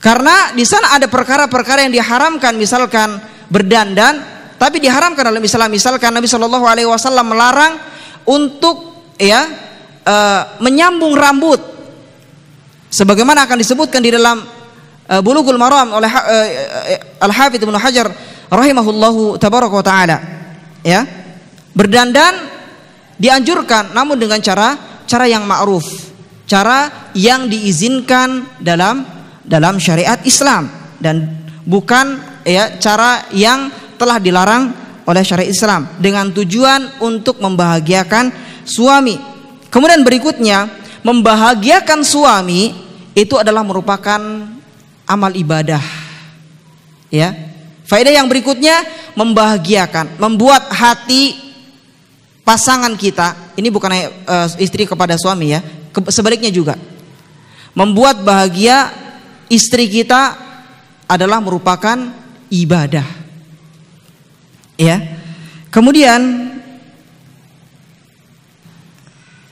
Karena di sana ada perkara-perkara yang diharamkan misalkan berdandan tapi diharamkan dalam Islam misalkan Nabi Shallallahu alaihi wasallam melarang untuk ya e, menyambung rambut sebagaimana akan disebutkan di dalam e, Bulughul Maram oleh e, e, e Al-Hafidz Ibnu Hajar rahimahullahu tabaraka wa taala ya Berdandan dianjurkan namun dengan cara cara yang ma'ruf, cara yang diizinkan dalam dalam syariat Islam dan bukan ya cara yang telah dilarang oleh syariat Islam dengan tujuan untuk membahagiakan suami. Kemudian berikutnya, membahagiakan suami itu adalah merupakan amal ibadah. Ya. Faedah yang berikutnya membahagiakan, membuat hati pasangan kita, ini bukan uh, istri kepada suami ya, ke, sebaliknya juga. Membuat bahagia istri kita adalah merupakan ibadah. Ya. Kemudian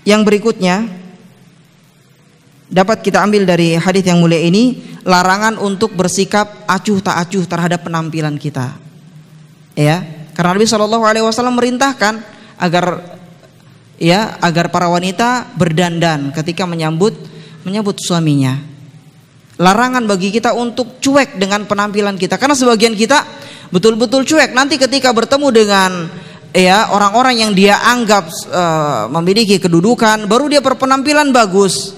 yang berikutnya dapat kita ambil dari hadis yang mulia ini larangan untuk bersikap acuh tak acuh terhadap penampilan kita. Ya, karena Nabi Shallallahu alaihi wasallam merintahkan agar ya agar para wanita berdandan ketika menyambut menyambut suaminya. Larangan bagi kita untuk cuek dengan penampilan kita karena sebagian kita betul-betul cuek. Nanti ketika bertemu dengan ya orang-orang yang dia anggap uh, memiliki kedudukan, baru dia berpenampilan bagus.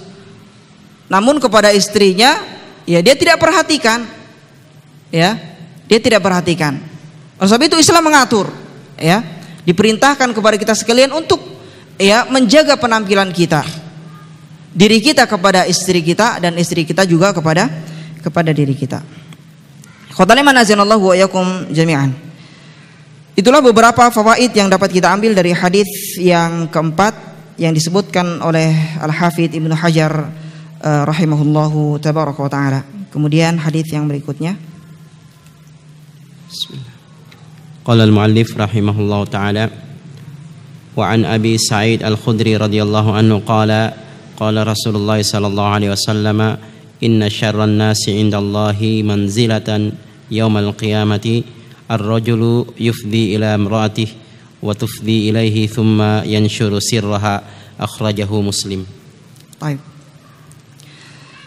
Namun kepada istrinya ya dia tidak perhatikan. Ya, dia tidak perhatikan. Oleh sebab itu Islam mengatur, ya diperintahkan kepada kita sekalian untuk ya menjaga penampilan kita diri kita kepada istri kita dan istri kita juga kepada kepada diri kita. Khotalima nazinallahu wa yakum jami'an. Itulah beberapa fawaid yang dapat kita ambil dari hadis yang keempat yang disebutkan oleh Al Hafidh Ibnu Hajar uh, rahimahullahu tabaraka wa taala. Kemudian hadis yang berikutnya. Bismillah. قال المؤلف رحمه الله تعالى وعن أبي سعيد الخدري رضي الله عنه قال قال رسول الله صلى الله عليه وسلم إن شر الناس عند الله منزلة يوم القيامة الرجل يفضي إلى امرأته وتفضي إليه ثم ينشر سرها أخرجه مسلم طيب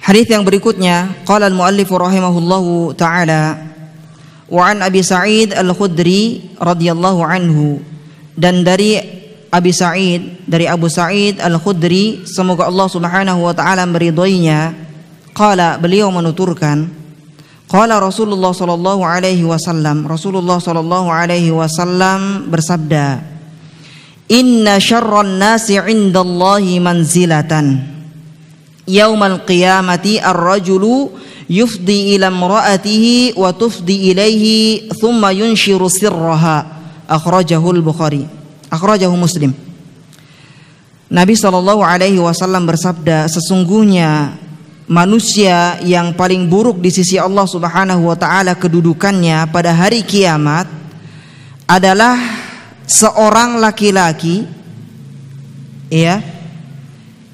Hadis yang berikutnya qala al-muallif rahimahullahu taala waan Abi Sa'id Al-Khudri radhiyallahu anhu dan dari Abi Sa'id dari Abu Sa'id Al-Khudri semoga Allah Subhanahu wa taala meridhoinya qala beliau menuturkan qala Rasulullah sallallahu alaihi wasallam Rasulullah sallallahu alaihi wasallam bersabda inna syarran nasi 'indallahi manzilatan yaumal qiyamati ar-rajulu yufdi ila imra'atihi wa tufdi ilaihi thumma yunshiru sirraha akhrajahu al-Bukhari akhrajahu Muslim Nabi Shallallahu alaihi wasallam bersabda sesungguhnya manusia yang paling buruk di sisi Allah Subhanahu wa taala kedudukannya pada hari kiamat adalah seorang laki-laki ya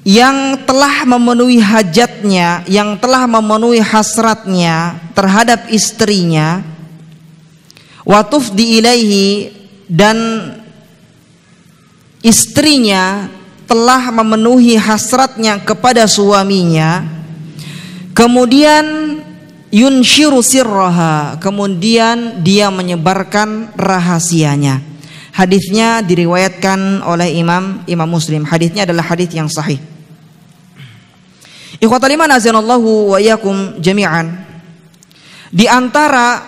yang telah memenuhi hajatnya, yang telah memenuhi hasratnya terhadap istrinya, watuf diilahi dan istrinya telah memenuhi hasratnya kepada suaminya, kemudian yunshiru sirraha, kemudian dia menyebarkan rahasianya. Hadisnya diriwayatkan oleh Imam Imam Muslim. Hadisnya adalah hadis yang sahih. Ikhwataliman azanallahu wa iyakum jami'an. Di antara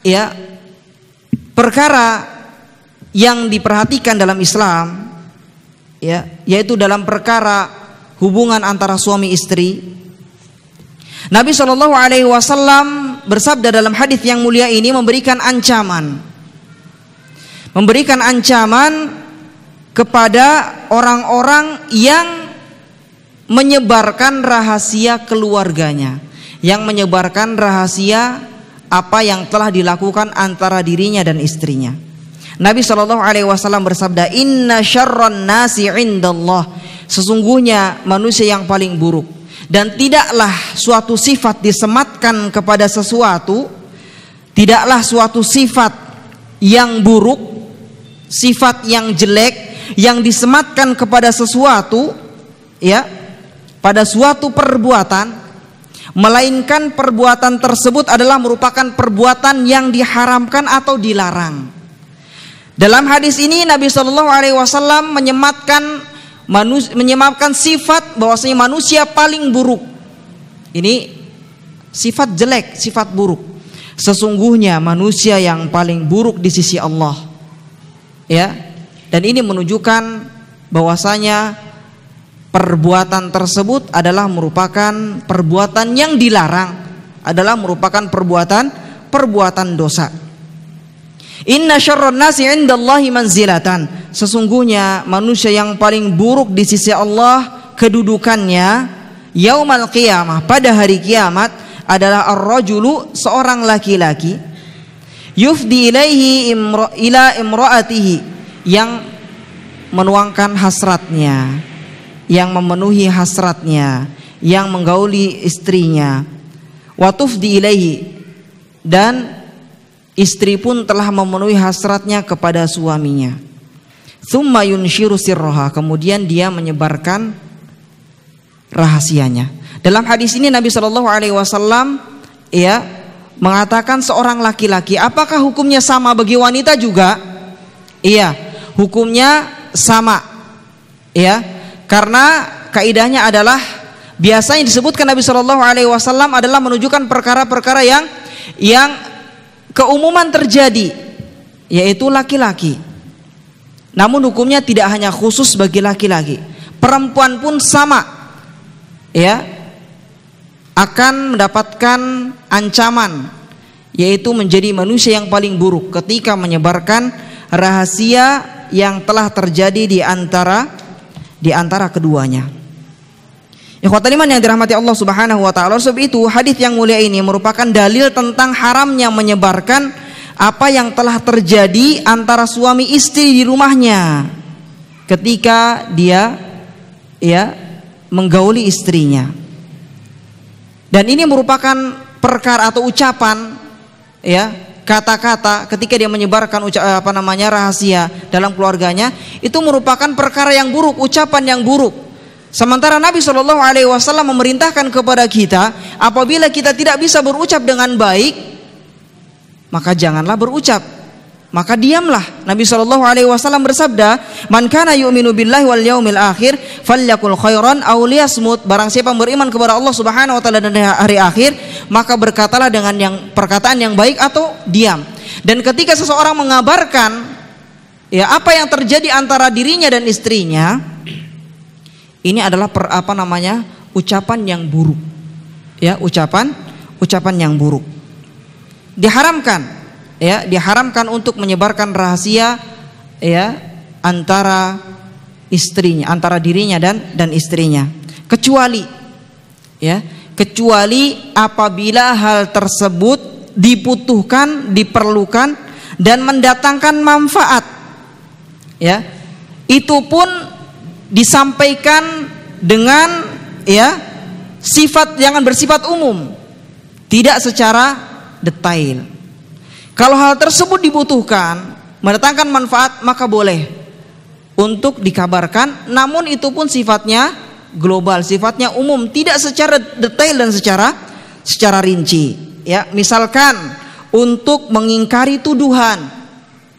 ya perkara yang diperhatikan dalam Islam ya yaitu dalam perkara hubungan antara suami istri Nabi Shallallahu Alaihi Wasallam bersabda dalam hadis yang mulia ini memberikan ancaman, memberikan ancaman kepada orang-orang yang menyebarkan rahasia keluarganya, yang menyebarkan rahasia apa yang telah dilakukan antara dirinya dan istrinya. Nabi Shallallahu Alaihi Wasallam bersabda, Inna syarron nasi indallah. Sesungguhnya manusia yang paling buruk dan tidaklah suatu sifat disematkan kepada sesuatu, tidaklah suatu sifat yang buruk, sifat yang jelek yang disematkan kepada sesuatu, ya pada suatu perbuatan melainkan perbuatan tersebut adalah merupakan perbuatan yang diharamkan atau dilarang. Dalam hadis ini Nabi Shallallahu alaihi wasallam menyematkan menyematkan sifat bahwasanya manusia paling buruk. Ini sifat jelek, sifat buruk. Sesungguhnya manusia yang paling buruk di sisi Allah. Ya. Dan ini menunjukkan bahwasanya perbuatan tersebut adalah merupakan perbuatan yang dilarang adalah merupakan perbuatan perbuatan dosa inna syarrun nasi indallahi manzilatan sesungguhnya manusia yang paling buruk di sisi Allah kedudukannya yaumal qiyamah pada hari kiamat adalah ar-rajulu seorang laki-laki yufdi ilaihi imra, ila imraatihi yang menuangkan hasratnya yang memenuhi hasratnya, yang menggauli istrinya. Watuf diilahi dan istri pun telah memenuhi hasratnya kepada suaminya. Thumma yunshiru sirroha. Kemudian dia menyebarkan rahasianya. Dalam hadis ini Nabi Shallallahu Alaihi Wasallam ya mengatakan seorang laki-laki, apakah hukumnya sama bagi wanita juga? Iya, hukumnya sama. Ya, karena kaidahnya adalah biasanya disebutkan Nabi Shallallahu Alaihi Wasallam adalah menunjukkan perkara-perkara yang yang keumuman terjadi, yaitu laki-laki. Namun hukumnya tidak hanya khusus bagi laki-laki, perempuan pun sama, ya akan mendapatkan ancaman yaitu menjadi manusia yang paling buruk ketika menyebarkan rahasia yang telah terjadi di antara di antara keduanya. Ikhwatul iman yang dirahmati Allah Subhanahu wa taala, sebab itu hadis yang mulia ini merupakan dalil tentang haramnya menyebarkan apa yang telah terjadi antara suami istri di rumahnya ketika dia ya menggauli istrinya. Dan ini merupakan perkara atau ucapan ya kata-kata ketika dia menyebarkan uca, eh, apa namanya rahasia dalam keluarganya itu merupakan perkara yang buruk, ucapan yang buruk. Sementara Nabi Shallallahu Alaihi Wasallam memerintahkan kepada kita, apabila kita tidak bisa berucap dengan baik, maka janganlah berucap. Maka diamlah. Nabi Shallallahu alaihi wasallam bersabda, "Man kana yu'minu billahi wal yaumil akhir falyakul khairan aw liyasmut." Barang siapa beriman kepada Allah Subhanahu wa taala dan hari akhir, maka berkatalah dengan yang perkataan yang baik atau diam. Dan ketika seseorang mengabarkan ya apa yang terjadi antara dirinya dan istrinya, ini adalah per, apa namanya? ucapan yang buruk. Ya, ucapan ucapan yang buruk. Diharamkan ya diharamkan untuk menyebarkan rahasia ya antara istrinya, antara dirinya dan dan istrinya. Kecuali ya, kecuali apabila hal tersebut dibutuhkan, diperlukan dan mendatangkan manfaat. Ya. Itu pun disampaikan dengan ya sifat jangan bersifat umum tidak secara detail kalau hal tersebut dibutuhkan, mendatangkan manfaat, maka boleh untuk dikabarkan. Namun itu pun sifatnya global, sifatnya umum, tidak secara detail dan secara secara rinci. Ya, misalkan untuk mengingkari tuduhan,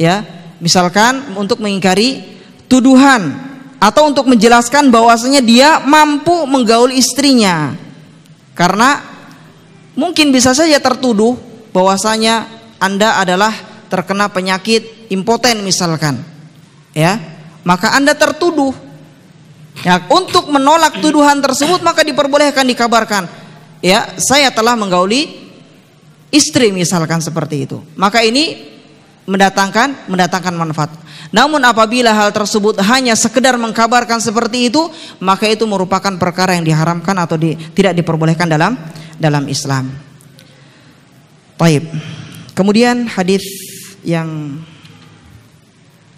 ya, misalkan untuk mengingkari tuduhan atau untuk menjelaskan bahwasanya dia mampu menggaul istrinya karena mungkin bisa saja tertuduh bahwasanya anda adalah terkena penyakit impoten misalkan. Ya, maka Anda tertuduh. Ya, untuk menolak tuduhan tersebut maka diperbolehkan dikabarkan. Ya, saya telah menggauli istri misalkan seperti itu. Maka ini mendatangkan mendatangkan manfaat. Namun apabila hal tersebut hanya sekedar mengkabarkan seperti itu, maka itu merupakan perkara yang diharamkan atau di, tidak diperbolehkan dalam dalam Islam. Baik. Kemudian hadis yang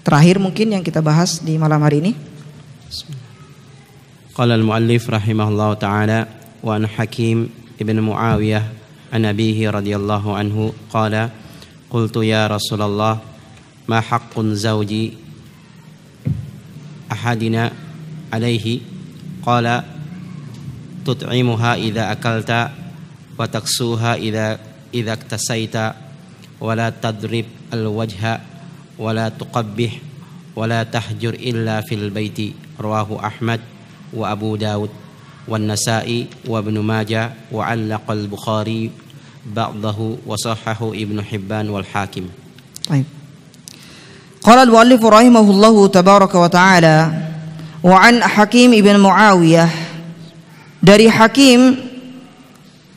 terakhir mungkin yang kita bahas di malam hari ini. Qala al-muallif rahimahullah taala wa an Hakim ibn Muawiyah an abihi radhiyallahu anhu qala qultu ya Rasulullah ma haqqun zawji ahadina alaihi qala tut'imuha idza akalta wa taksuha idza idza iktasaita ولا تضرب الوجه ولا تقبح ولا تحجر إلا في البيت رواه أحمد وأبو داود والنسائي وابن ماجه وعلق البخاري بعضه وصححه ابن حبان والحاكم طيب قال المؤلف رحمه الله تبارك وتعالى وعن حكيم ابن معاوية dari حكيم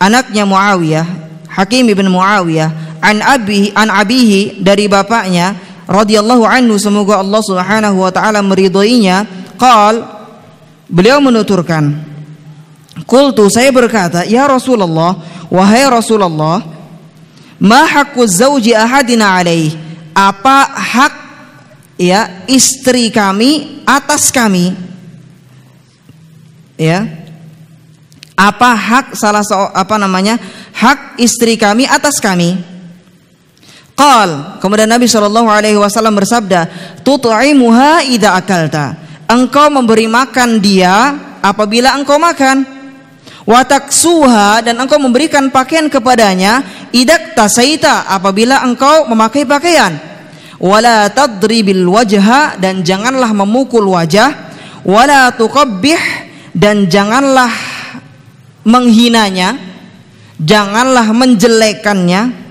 anaknya معاوية حكيم ابن معاوية an abi an abihi dari bapaknya radhiyallahu anhu semoga Allah Subhanahu wa taala meridhoinya qal beliau menuturkan qultu saya berkata ya Rasulullah wahai Rasulullah ma haqqu zauji ahadina alaih apa hak ya istri kami atas kami ya apa hak salah apa namanya hak istri kami atas kami Qal, kemudian Nabi Shallallahu alaihi wasallam bersabda, "Tut'imuha idza akalta." Engkau memberi makan dia apabila engkau makan. Watak suha dan engkau memberikan pakaian kepadanya idak tasaita apabila engkau memakai pakaian. Wala tadribil wajha dan janganlah memukul wajah. Wala tuqabbih dan janganlah menghinanya. Janganlah menjelekannya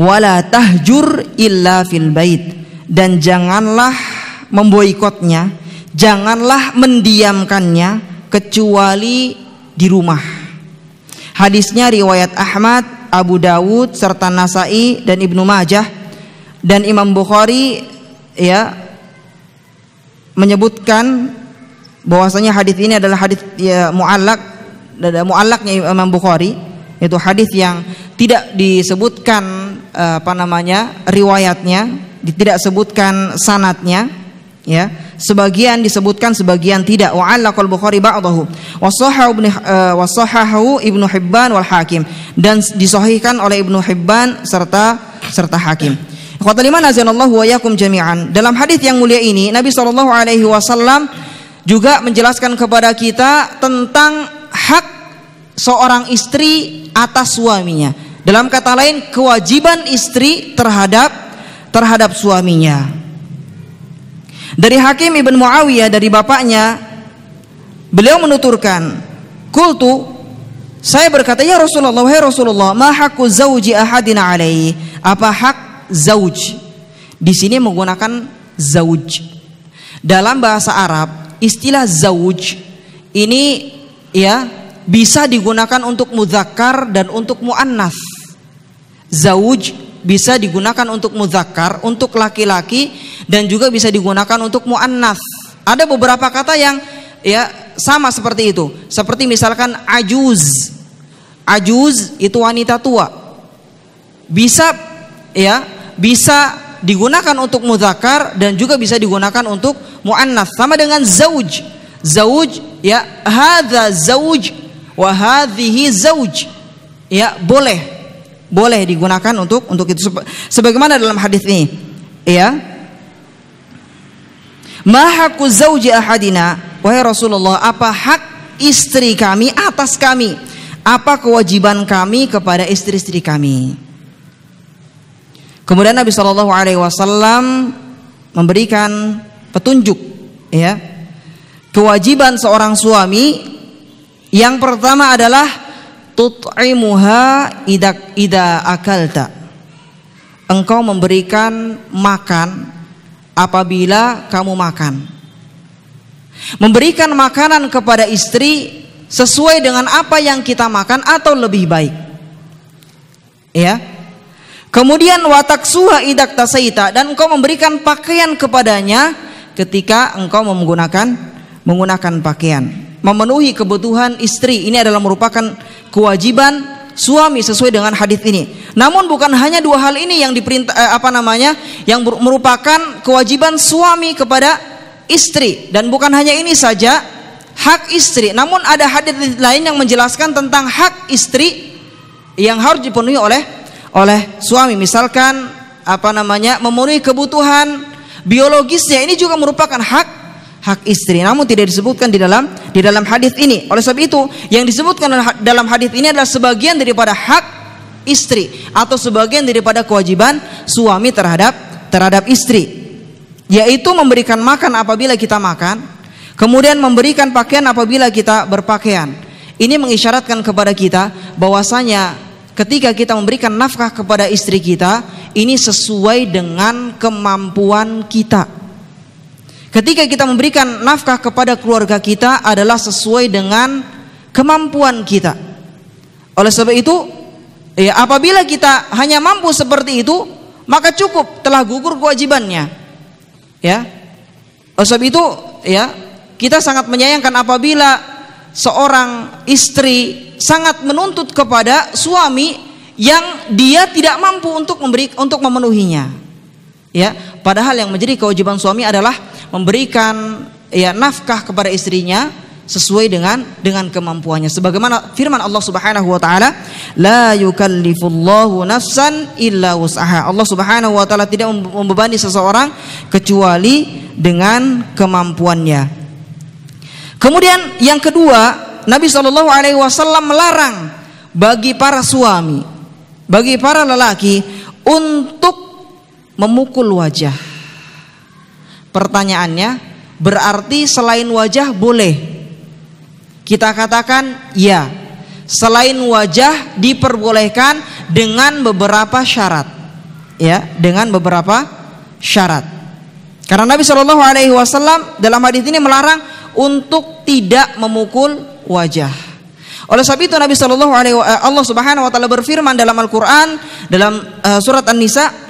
wala tahjur illa fil bait dan janganlah memboikotnya janganlah mendiamkannya kecuali di rumah hadisnya riwayat Ahmad Abu Dawud serta Nasai dan Ibnu Majah dan Imam Bukhari ya menyebutkan bahwasanya hadis ini adalah hadis ya, muallak muallaknya Imam Bukhari itu hadis yang tidak disebutkan Eh, apa namanya riwayatnya tidak sebutkan sanatnya ya sebagian disebutkan sebagian tidak wa kal bukhari ba'dahu wa sahahu ibnu eh, wa sahahu ibnu hibban wal hakim dan disahihkan oleh ibnu hibban serta serta hakim Khotaliman azanallahu wa yakum jami'an. Dalam hadis yang mulia ini Nabi sallallahu alaihi wasallam juga menjelaskan kepada kita tentang hak seorang istri atas suaminya. Dalam kata lain kewajiban istri terhadap terhadap suaminya. Dari Hakim Ibn Muawiyah dari bapaknya beliau menuturkan, "Kultu saya berkata, "Ya Rasulullah, wahai Rasulullah, ma haqqu zauji ahadin alaihi?" Apa hak zauj? Di sini menggunakan zauj. Dalam bahasa Arab, istilah zauj ini ya bisa digunakan untuk muzakkar dan untuk muannas zauj bisa digunakan untuk muzakkar, untuk laki-laki dan juga bisa digunakan untuk muannas. Ada beberapa kata yang ya sama seperti itu. Seperti misalkan ajuz. Ajuz itu wanita tua. Bisa ya, bisa digunakan untuk muzakkar dan juga bisa digunakan untuk muannas. Sama dengan zauj. Zauj ya, hadza zauj wa hadhihi zauj. Ya, boleh boleh digunakan untuk untuk itu sebagaimana dalam hadis ini ya mahaku zauji ahadina wahai Rasulullah apa hak istri kami atas kami apa kewajiban kami kepada istri-istri kami kemudian Nabi Shallallahu Alaihi Wasallam memberikan petunjuk ya kewajiban seorang suami yang pertama adalah tut'imuha idak ida akalta engkau memberikan makan apabila kamu makan memberikan makanan kepada istri sesuai dengan apa yang kita makan atau lebih baik ya kemudian watak suha idak tasaita dan engkau memberikan pakaian kepadanya ketika engkau menggunakan menggunakan pakaian memenuhi kebutuhan istri ini adalah merupakan kewajiban suami sesuai dengan hadis ini. Namun bukan hanya dua hal ini yang diperintah eh, apa namanya yang merupakan kewajiban suami kepada istri dan bukan hanya ini saja hak istri. Namun ada hadis lain yang menjelaskan tentang hak istri yang harus dipenuhi oleh oleh suami. Misalkan apa namanya memenuhi kebutuhan biologisnya ini juga merupakan hak hak istri. Namun tidak disebutkan di dalam di dalam hadis ini. Oleh sebab itu, yang disebutkan dalam hadis ini adalah sebagian daripada hak istri atau sebagian daripada kewajiban suami terhadap terhadap istri, yaitu memberikan makan apabila kita makan, kemudian memberikan pakaian apabila kita berpakaian. Ini mengisyaratkan kepada kita bahwasanya ketika kita memberikan nafkah kepada istri kita, ini sesuai dengan kemampuan kita Ketika kita memberikan nafkah kepada keluarga kita adalah sesuai dengan kemampuan kita. Oleh sebab itu, ya apabila kita hanya mampu seperti itu, maka cukup telah gugur kewajibannya. Ya. Oleh sebab itu, ya, kita sangat menyayangkan apabila seorang istri sangat menuntut kepada suami yang dia tidak mampu untuk memberi untuk memenuhinya. Ya, padahal yang menjadi kewajiban suami adalah memberikan ya nafkah kepada istrinya sesuai dengan dengan kemampuannya sebagaimana firman Allah Subhanahu wa taala la yukallifullahu nafsan illa wus'aha Allah Subhanahu wa taala tidak membebani seseorang kecuali dengan kemampuannya kemudian yang kedua Nabi Shallallahu alaihi wasallam melarang bagi para suami bagi para lelaki untuk memukul wajah Pertanyaannya, berarti selain wajah boleh? Kita katakan ya. Selain wajah diperbolehkan dengan beberapa syarat. Ya, dengan beberapa syarat. Karena Nabi Shallallahu alaihi wasallam dalam hadis ini melarang untuk tidak memukul wajah. Oleh sebab itu Nabi Shallallahu alaihi eh, Allah Subhanahu wa taala berfirman dalam Al-Qur'an dalam uh, surat An-Nisa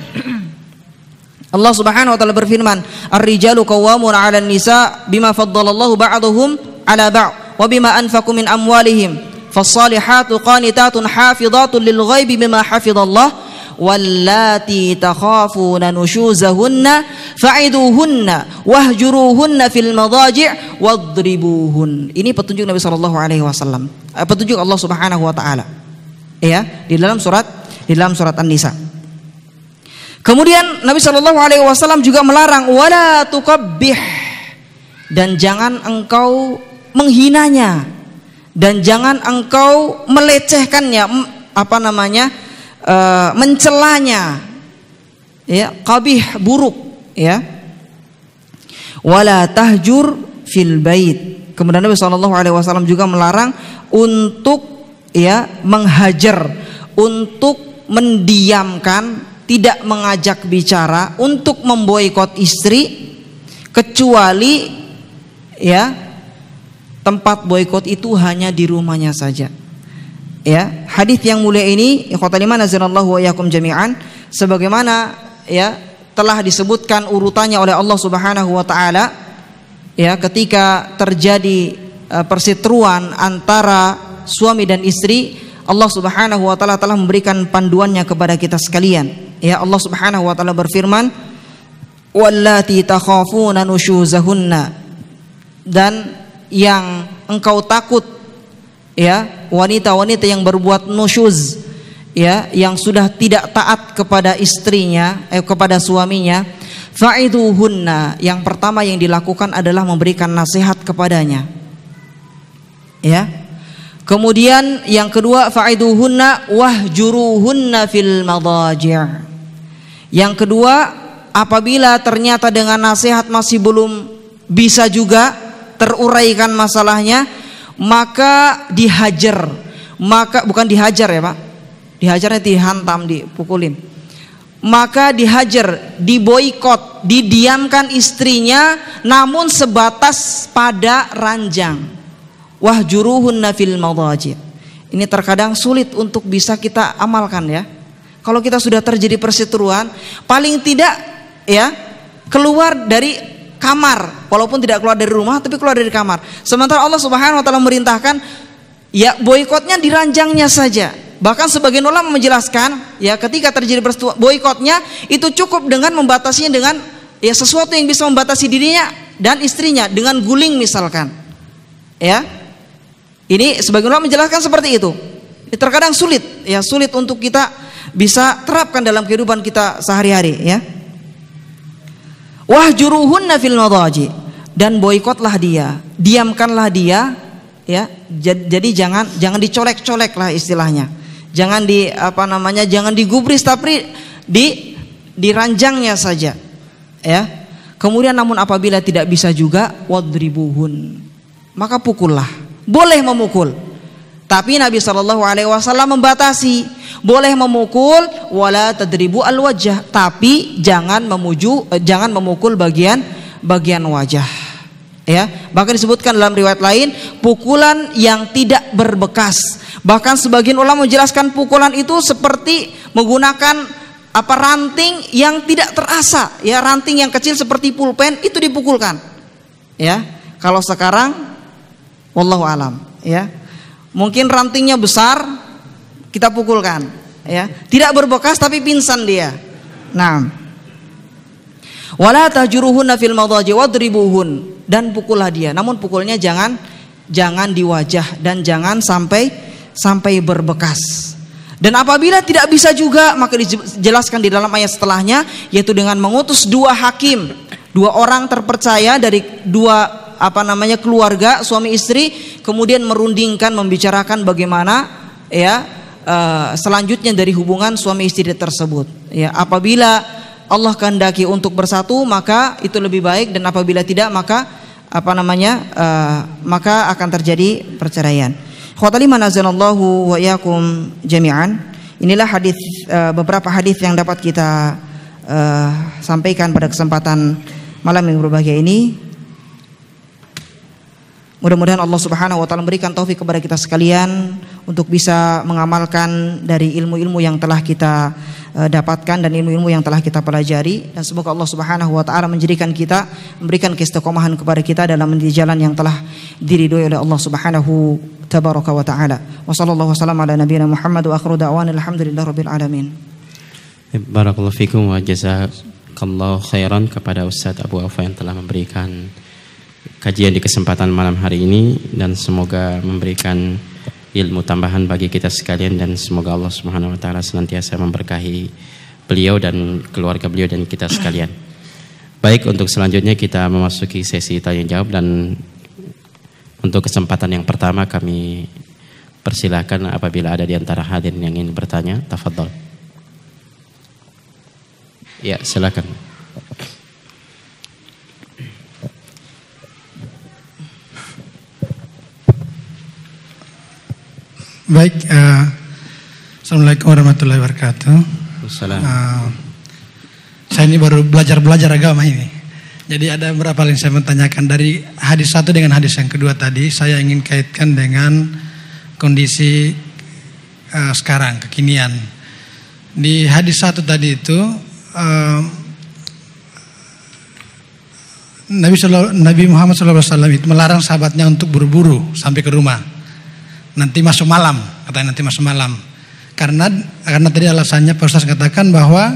Allah Subhanahu wa taala berfirman, "Ar-rijalu qawwamuna 'alan nisa bima faddalallahu ba'dahum 'ala ba'd wa bima anfaqu min amwalihim. Fas-salihatu qanitatun hafidatun lil ghaibi bima hafizallah wallati takhafuna nushuzahunna fa'iduhunna wahjuruhunna fil Ini petunjuk Nabi sallallahu alaihi wasallam. Eh, petunjuk Allah Subhanahu wa taala. Ya, di dalam surat di dalam surat An-Nisa. Kemudian Nabi Shallallahu Alaihi Wasallam juga melarang wala tukabih dan jangan engkau menghinanya dan jangan engkau melecehkannya apa namanya e, mencelanya ya kabih buruk ya wala tahjur fil bait kemudian Nabi Shallallahu Alaihi Wasallam juga melarang untuk ya menghajar untuk mendiamkan tidak mengajak bicara untuk memboikot istri kecuali ya tempat boikot itu hanya di rumahnya saja. Ya, hadis yang mulia ini ikhwataliman nazarallahu wa iyyakum jami'an sebagaimana ya telah disebutkan urutannya oleh Allah Subhanahu wa taala ya ketika terjadi e, perseteruan antara suami dan istri Allah Subhanahu wa taala telah memberikan panduannya kepada kita sekalian ya Allah Subhanahu wa taala berfirman wallati takhafuna nusyuzahunna dan yang engkau takut ya wanita-wanita yang berbuat nusyuz ya yang sudah tidak taat kepada istrinya eh, kepada suaminya faiduhunna yang pertama yang dilakukan adalah memberikan nasihat kepadanya ya kemudian yang kedua faiduhunna wahjuruhunna fil madajir. Yang kedua, apabila ternyata dengan nasihat masih belum bisa juga teruraikan masalahnya, maka dihajar. Maka bukan dihajar ya, Pak. Dihajarnya dihantam, dipukulin. Maka dihajar, diboikot, didiamkan istrinya namun sebatas pada ranjang. Wah juruhun fil madaji. Ini terkadang sulit untuk bisa kita amalkan ya kalau kita sudah terjadi perseteruan, paling tidak ya keluar dari kamar, walaupun tidak keluar dari rumah, tapi keluar dari kamar. Sementara Allah Subhanahu Wa Taala merintahkan, ya boykotnya di ranjangnya saja. Bahkan sebagian ulama menjelaskan, ya ketika terjadi perseteruan, boikotnya itu cukup dengan membatasinya dengan ya sesuatu yang bisa membatasi dirinya dan istrinya dengan guling misalkan. Ya, ini sebagian ulama menjelaskan seperti itu. Terkadang sulit, ya sulit untuk kita bisa terapkan dalam kehidupan kita sehari-hari ya. Wahjuruhunna fil madaji dan boikotlah dia, diamkanlah dia ya. Jadi jangan jangan dicolek-colek lah istilahnya. Jangan di apa namanya? Jangan digubris tapi di diranjangnya saja. Ya. Kemudian namun apabila tidak bisa juga wadribuhun maka pukullah. Boleh memukul. Tapi Nabi Shallallahu alaihi wasallam membatasi boleh memukul wala tadribu al wajah, tapi jangan memuju eh, jangan memukul bagian bagian wajah. Ya, bahkan disebutkan dalam riwayat lain pukulan yang tidak berbekas. Bahkan sebagian ulama menjelaskan pukulan itu seperti menggunakan apa ranting yang tidak terasa, ya ranting yang kecil seperti pulpen itu dipukulkan. Ya, kalau sekarang wallahu alam, ya. Mungkin rantingnya besar, kita pukulkan ya tidak berbekas tapi pingsan dia nah wala tahjuruhunna fil madaji wadribuhun dan pukullah dia namun pukulnya jangan jangan di wajah dan jangan sampai sampai berbekas dan apabila tidak bisa juga maka dijelaskan di dalam ayat setelahnya yaitu dengan mengutus dua hakim dua orang terpercaya dari dua apa namanya keluarga suami istri kemudian merundingkan membicarakan bagaimana ya Eh, selanjutnya dari hubungan suami istri tersebut. Ya, apabila Allah kehendaki untuk bersatu maka itu lebih baik dan apabila tidak maka apa namanya uh, maka akan terjadi perceraian. Khotali wa yakum jami'an. Inilah hadis uh, beberapa hadis yang dapat kita uh, sampaikan pada kesempatan malam yang berbahagia ini. Mudah-mudahan Allah Subhanahu wa taala memberikan taufik kepada kita sekalian untuk bisa mengamalkan dari ilmu-ilmu yang telah kita eh, dapatkan dan ilmu-ilmu yang telah kita pelajari dan semoga Allah Subhanahu wa taala menjadikan kita memberikan keistiqomahan kepada kita dalam menjalani jalan yang telah diridhoi oleh Allah Subhanahu tabaraka wa taala. Wassallallahu wasallam ala nabiyina Muhammad wa akhiru da'wana alhamdulillahirabbil alamin. Barakallahu fikum wa jazakallahu khairan kepada Ustaz Abu Afa yang telah memberikan kajian di kesempatan malam hari ini dan semoga memberikan ilmu tambahan bagi kita sekalian dan semoga Allah Subhanahu wa taala senantiasa memberkahi beliau dan keluarga beliau dan kita sekalian. Baik, untuk selanjutnya kita memasuki sesi tanya jawab dan untuk kesempatan yang pertama kami persilahkan apabila ada di antara hadirin yang ingin bertanya, tafadhol. Ya, silakan. Baik, uh, Assalamualaikum warahmatullahi wabarakatuh. Uh, saya ini baru belajar-belajar agama ini. Jadi ada beberapa yang saya menanyakan dari hadis satu dengan hadis yang kedua tadi. Saya ingin kaitkan dengan kondisi uh, sekarang, kekinian. Di hadis satu tadi itu uh, Nabi, Nabi Muhammad SAW itu melarang sahabatnya untuk buru-buru sampai ke rumah nanti masuk malam katanya nanti masuk malam karena karena tadi alasannya Pak Ustaz katakan bahwa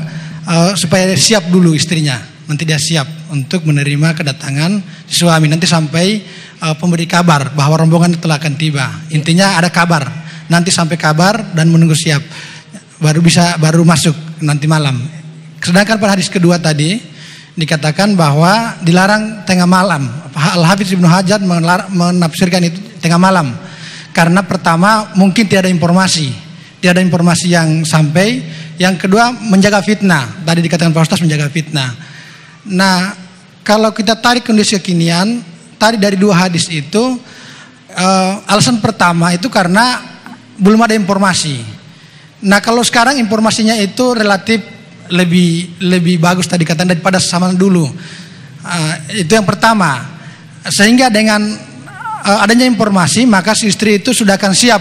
uh, supaya siap dulu istrinya nanti dia siap untuk menerima kedatangan suami nanti sampai uh, pemberi kabar bahwa rombongan telah akan tiba intinya ada kabar nanti sampai kabar dan menunggu siap baru bisa baru masuk nanti malam sedangkan pada hadis kedua tadi dikatakan bahwa dilarang tengah malam Al Habib Ibnu Hajar menafsirkan itu tengah malam karena pertama mungkin tiada informasi, tiada informasi yang sampai, yang kedua menjaga fitnah. Tadi dikatakan Pak Ustaz menjaga fitnah. Nah, kalau kita tarik kondisi kekinian, tadi dari dua hadis itu uh, alasan pertama itu karena belum ada informasi. Nah, kalau sekarang informasinya itu relatif lebih lebih bagus tadi katakan daripada zaman dulu. Uh, itu yang pertama. Sehingga dengan Eh, adanya informasi maka si istri itu sudah akan siap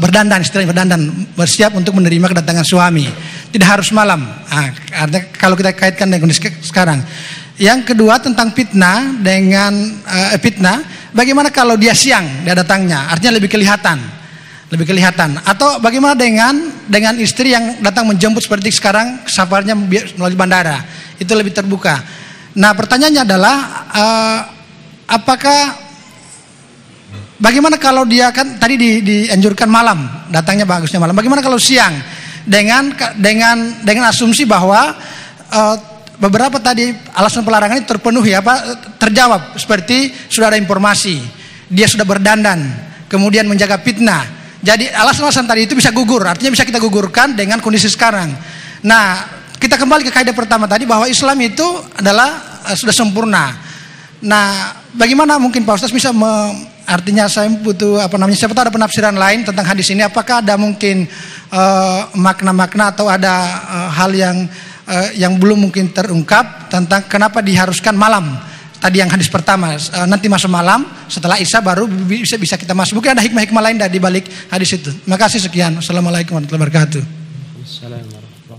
berdandan istri berdandan bersiap untuk menerima kedatangan suami tidak harus malam nah, artinya kalau kita kaitkan dengan kondisi sekarang yang kedua tentang fitnah dengan uh, fitnah bagaimana kalau dia siang dia datangnya artinya lebih kelihatan lebih kelihatan atau bagaimana dengan dengan istri yang datang menjemput seperti sekarang safarnya melalui bandara itu lebih terbuka nah pertanyaannya adalah uh, apakah Bagaimana kalau dia kan tadi di, dianjurkan malam, datangnya bagusnya malam. Bagaimana kalau siang? Dengan dengan dengan asumsi bahwa uh, beberapa tadi alasan pelarangan ini terpenuhi apa terjawab seperti sudah ada informasi, dia sudah berdandan, kemudian menjaga fitnah. Jadi alasan-alasan tadi itu bisa gugur, artinya bisa kita gugurkan dengan kondisi sekarang. Nah, kita kembali ke kaidah pertama tadi bahwa Islam itu adalah uh, sudah sempurna. Nah, bagaimana mungkin Pak Ustaz bisa Artinya saya butuh apa namanya? Siapa tahu ada penafsiran lain tentang hadis ini. Apakah ada mungkin eh, makna-makna uh, atau ada uh, hal yang uh, yang belum mungkin terungkap tentang kenapa diharuskan malam? Tadi yang hadis pertama uh, nanti masuk malam setelah isya baru bisa bisa kita masuk. Mungkin ada hikmah-hikmah lain dari balik hadis itu. terima kasih sekian. Assalamualaikum warahmatullahi wabarakatuh. Assalamualaikum.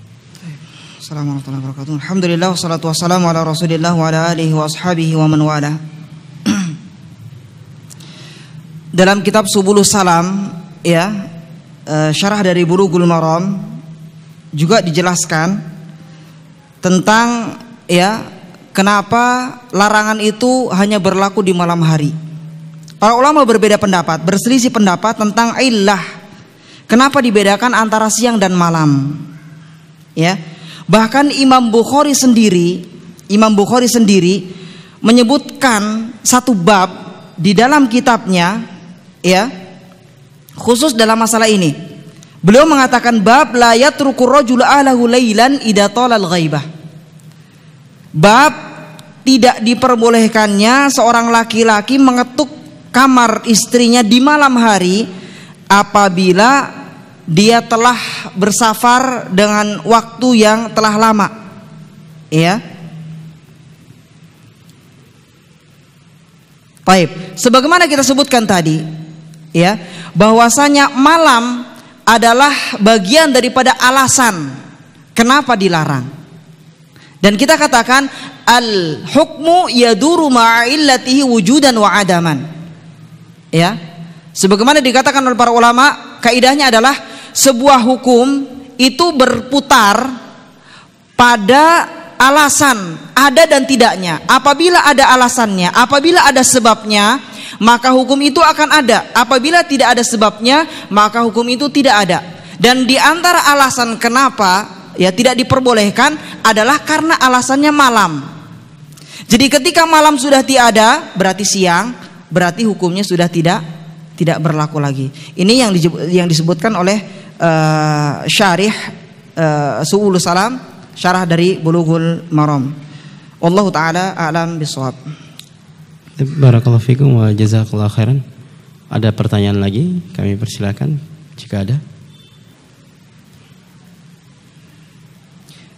Assalamualaikum warahmatullahi wabarakatuh. Alhamdulillah wassalatu wassalamu ala Rasulillah wa ala alihi wa ashabihi wa man wala dalam kitab Subulus Salam ya eh, syarah dari Bulughul Maram juga dijelaskan tentang ya kenapa larangan itu hanya berlaku di malam hari. Para ulama berbeda pendapat, berselisih pendapat tentang ilah Kenapa dibedakan antara siang dan malam? Ya. Bahkan Imam Bukhari sendiri, Imam Bukhari sendiri menyebutkan satu bab di dalam kitabnya ya khusus dalam masalah ini beliau mengatakan bab layat rukur rojul ahlahu laylan ghaibah bab tidak diperbolehkannya seorang laki-laki mengetuk kamar istrinya di malam hari apabila dia telah bersafar dengan waktu yang telah lama ya Baik, sebagaimana kita sebutkan tadi, ya bahwasanya malam adalah bagian daripada alasan kenapa dilarang dan kita katakan al hukmu yaduru ma'illatihi wujudan wa adaman ya sebagaimana dikatakan oleh para ulama kaidahnya adalah sebuah hukum itu berputar pada alasan ada dan tidaknya apabila ada alasannya apabila ada sebabnya maka hukum itu akan ada. Apabila tidak ada sebabnya, maka hukum itu tidak ada. Dan di antara alasan kenapa ya tidak diperbolehkan adalah karena alasannya malam. Jadi ketika malam sudah tiada, berarti siang, berarti hukumnya sudah tidak tidak berlaku lagi. Ini yang di, yang disebutkan oleh uh, syarih uh, eh, Su'ul Salam, syarah dari Bulughul Maram. Allah taala alam bisawab. Barakallahu fikum wa jazakallahu khairan. Ada pertanyaan lagi? Kami persilakan jika ada.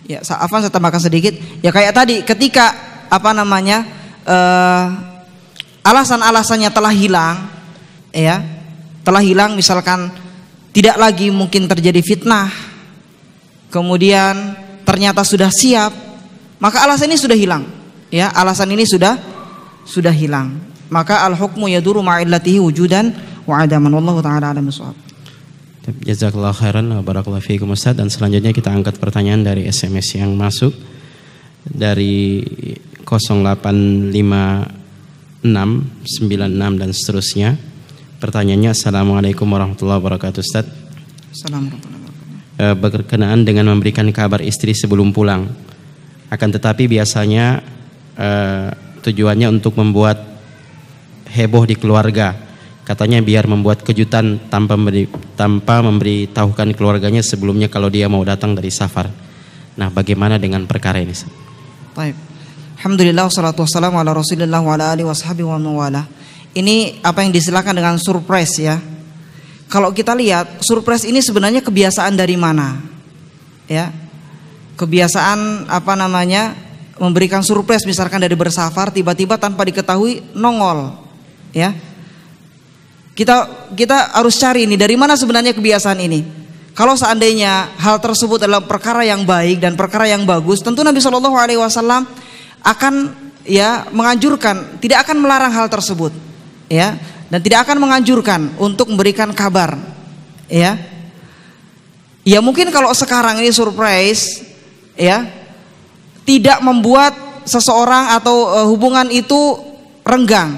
Ya, Afan saya tambahkan sedikit. Ya kayak tadi ketika apa namanya? Uh, alasan-alasannya telah hilang ya. Telah hilang misalkan tidak lagi mungkin terjadi fitnah. Kemudian ternyata sudah siap, maka alasan ini sudah hilang. Ya, alasan ini sudah sudah hilang maka al hukmu yaduru ma'illatihi wujudan wa adaman wallahu taala alam bisawab Jazakallah khairan wa barakallahu fiikum Ustaz dan selanjutnya kita angkat pertanyaan dari SMS yang masuk dari 085696 dan seterusnya. Pertanyaannya Assalamualaikum warahmatullahi wabarakatuh Ustaz. Assalamualaikum eh, berkenaan dengan memberikan kabar istri sebelum pulang. Akan tetapi biasanya eh, tujuannya untuk membuat heboh di keluarga. Katanya biar membuat kejutan tanpa memberi, tanpa memberitahukan keluarganya sebelumnya kalau dia mau datang dari safar. Nah, bagaimana dengan perkara ini? Taib. Alhamdulillah salatu wassalamu ala Rasulillah wa ala alihi wa mawala Ini apa yang disilakan dengan surprise ya. Kalau kita lihat, surprise ini sebenarnya kebiasaan dari mana? Ya. Kebiasaan apa namanya? memberikan surprise misalkan dari bersafar tiba-tiba tanpa diketahui nongol ya kita kita harus cari ini dari mana sebenarnya kebiasaan ini kalau seandainya hal tersebut adalah perkara yang baik dan perkara yang bagus tentu Nabi Shallallahu Alaihi Wasallam akan ya menganjurkan tidak akan melarang hal tersebut ya dan tidak akan menganjurkan untuk memberikan kabar ya ya mungkin kalau sekarang ini surprise ya tidak membuat seseorang atau eh, hubungan itu renggang.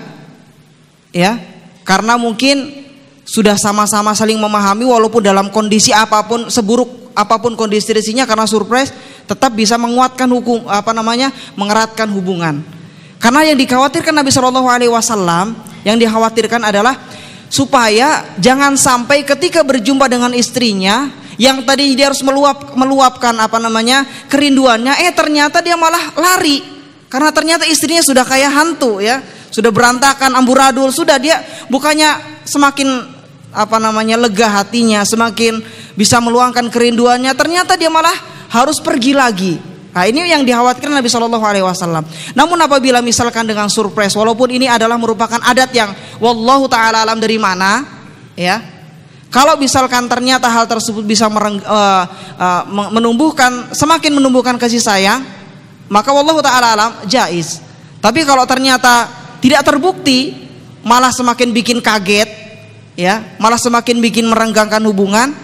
Ya. Karena mungkin sudah sama-sama saling memahami walaupun dalam kondisi apapun seburuk apapun kondisi kondisinya karena surprise tetap bisa menguatkan hukum apa namanya mengeratkan hubungan karena yang dikhawatirkan Nabi Shallallahu Alaihi Wasallam yang dikhawatirkan adalah supaya jangan sampai ketika berjumpa dengan istrinya yang tadi dia harus meluap meluapkan apa namanya kerinduannya, eh ternyata dia malah lari karena ternyata istrinya sudah kayak hantu ya, sudah berantakan amburadul, sudah dia bukannya semakin apa namanya lega hatinya, semakin bisa meluangkan kerinduannya, ternyata dia malah harus pergi lagi. Nah, ini yang dikhawatirkan Nabi Shallallahu Alaihi Wasallam. Namun apabila misalkan dengan surprise, walaupun ini adalah merupakan adat yang wallahu taala alam dari mana, ya kalau misalkan ternyata hal tersebut bisa mereng, uh, uh, menumbuhkan semakin menumbuhkan kasih sayang, maka wallahu taala alam jais. Tapi kalau ternyata tidak terbukti malah semakin bikin kaget ya, malah semakin bikin merenggangkan hubungan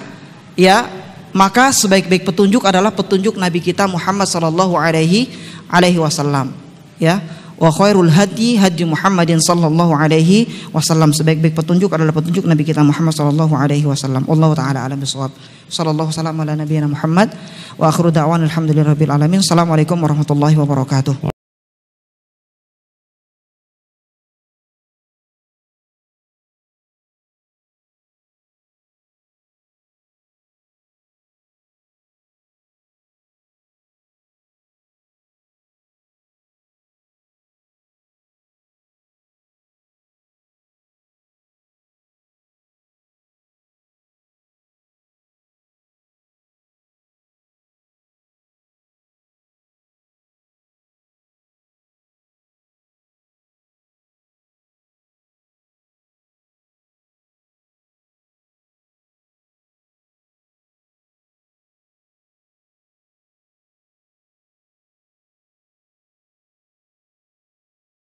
ya, maka sebaik-baik petunjuk adalah petunjuk Nabi kita Muhammad Shallallahu alaihi alaihi wasallam ya wa khairul hadi hadi Muhammadin sallallahu alaihi wasallam sebaik-baik petunjuk adalah petunjuk Nabi kita Muhammad sallallahu alaihi wasallam. Allah taala alam bisawab. Sallallahu salam ala nabiyina Muhammad wa akhiru da'wan alhamdulillahirabbil alamin. Assalamualaikum warahmatullahi wabarakatuh.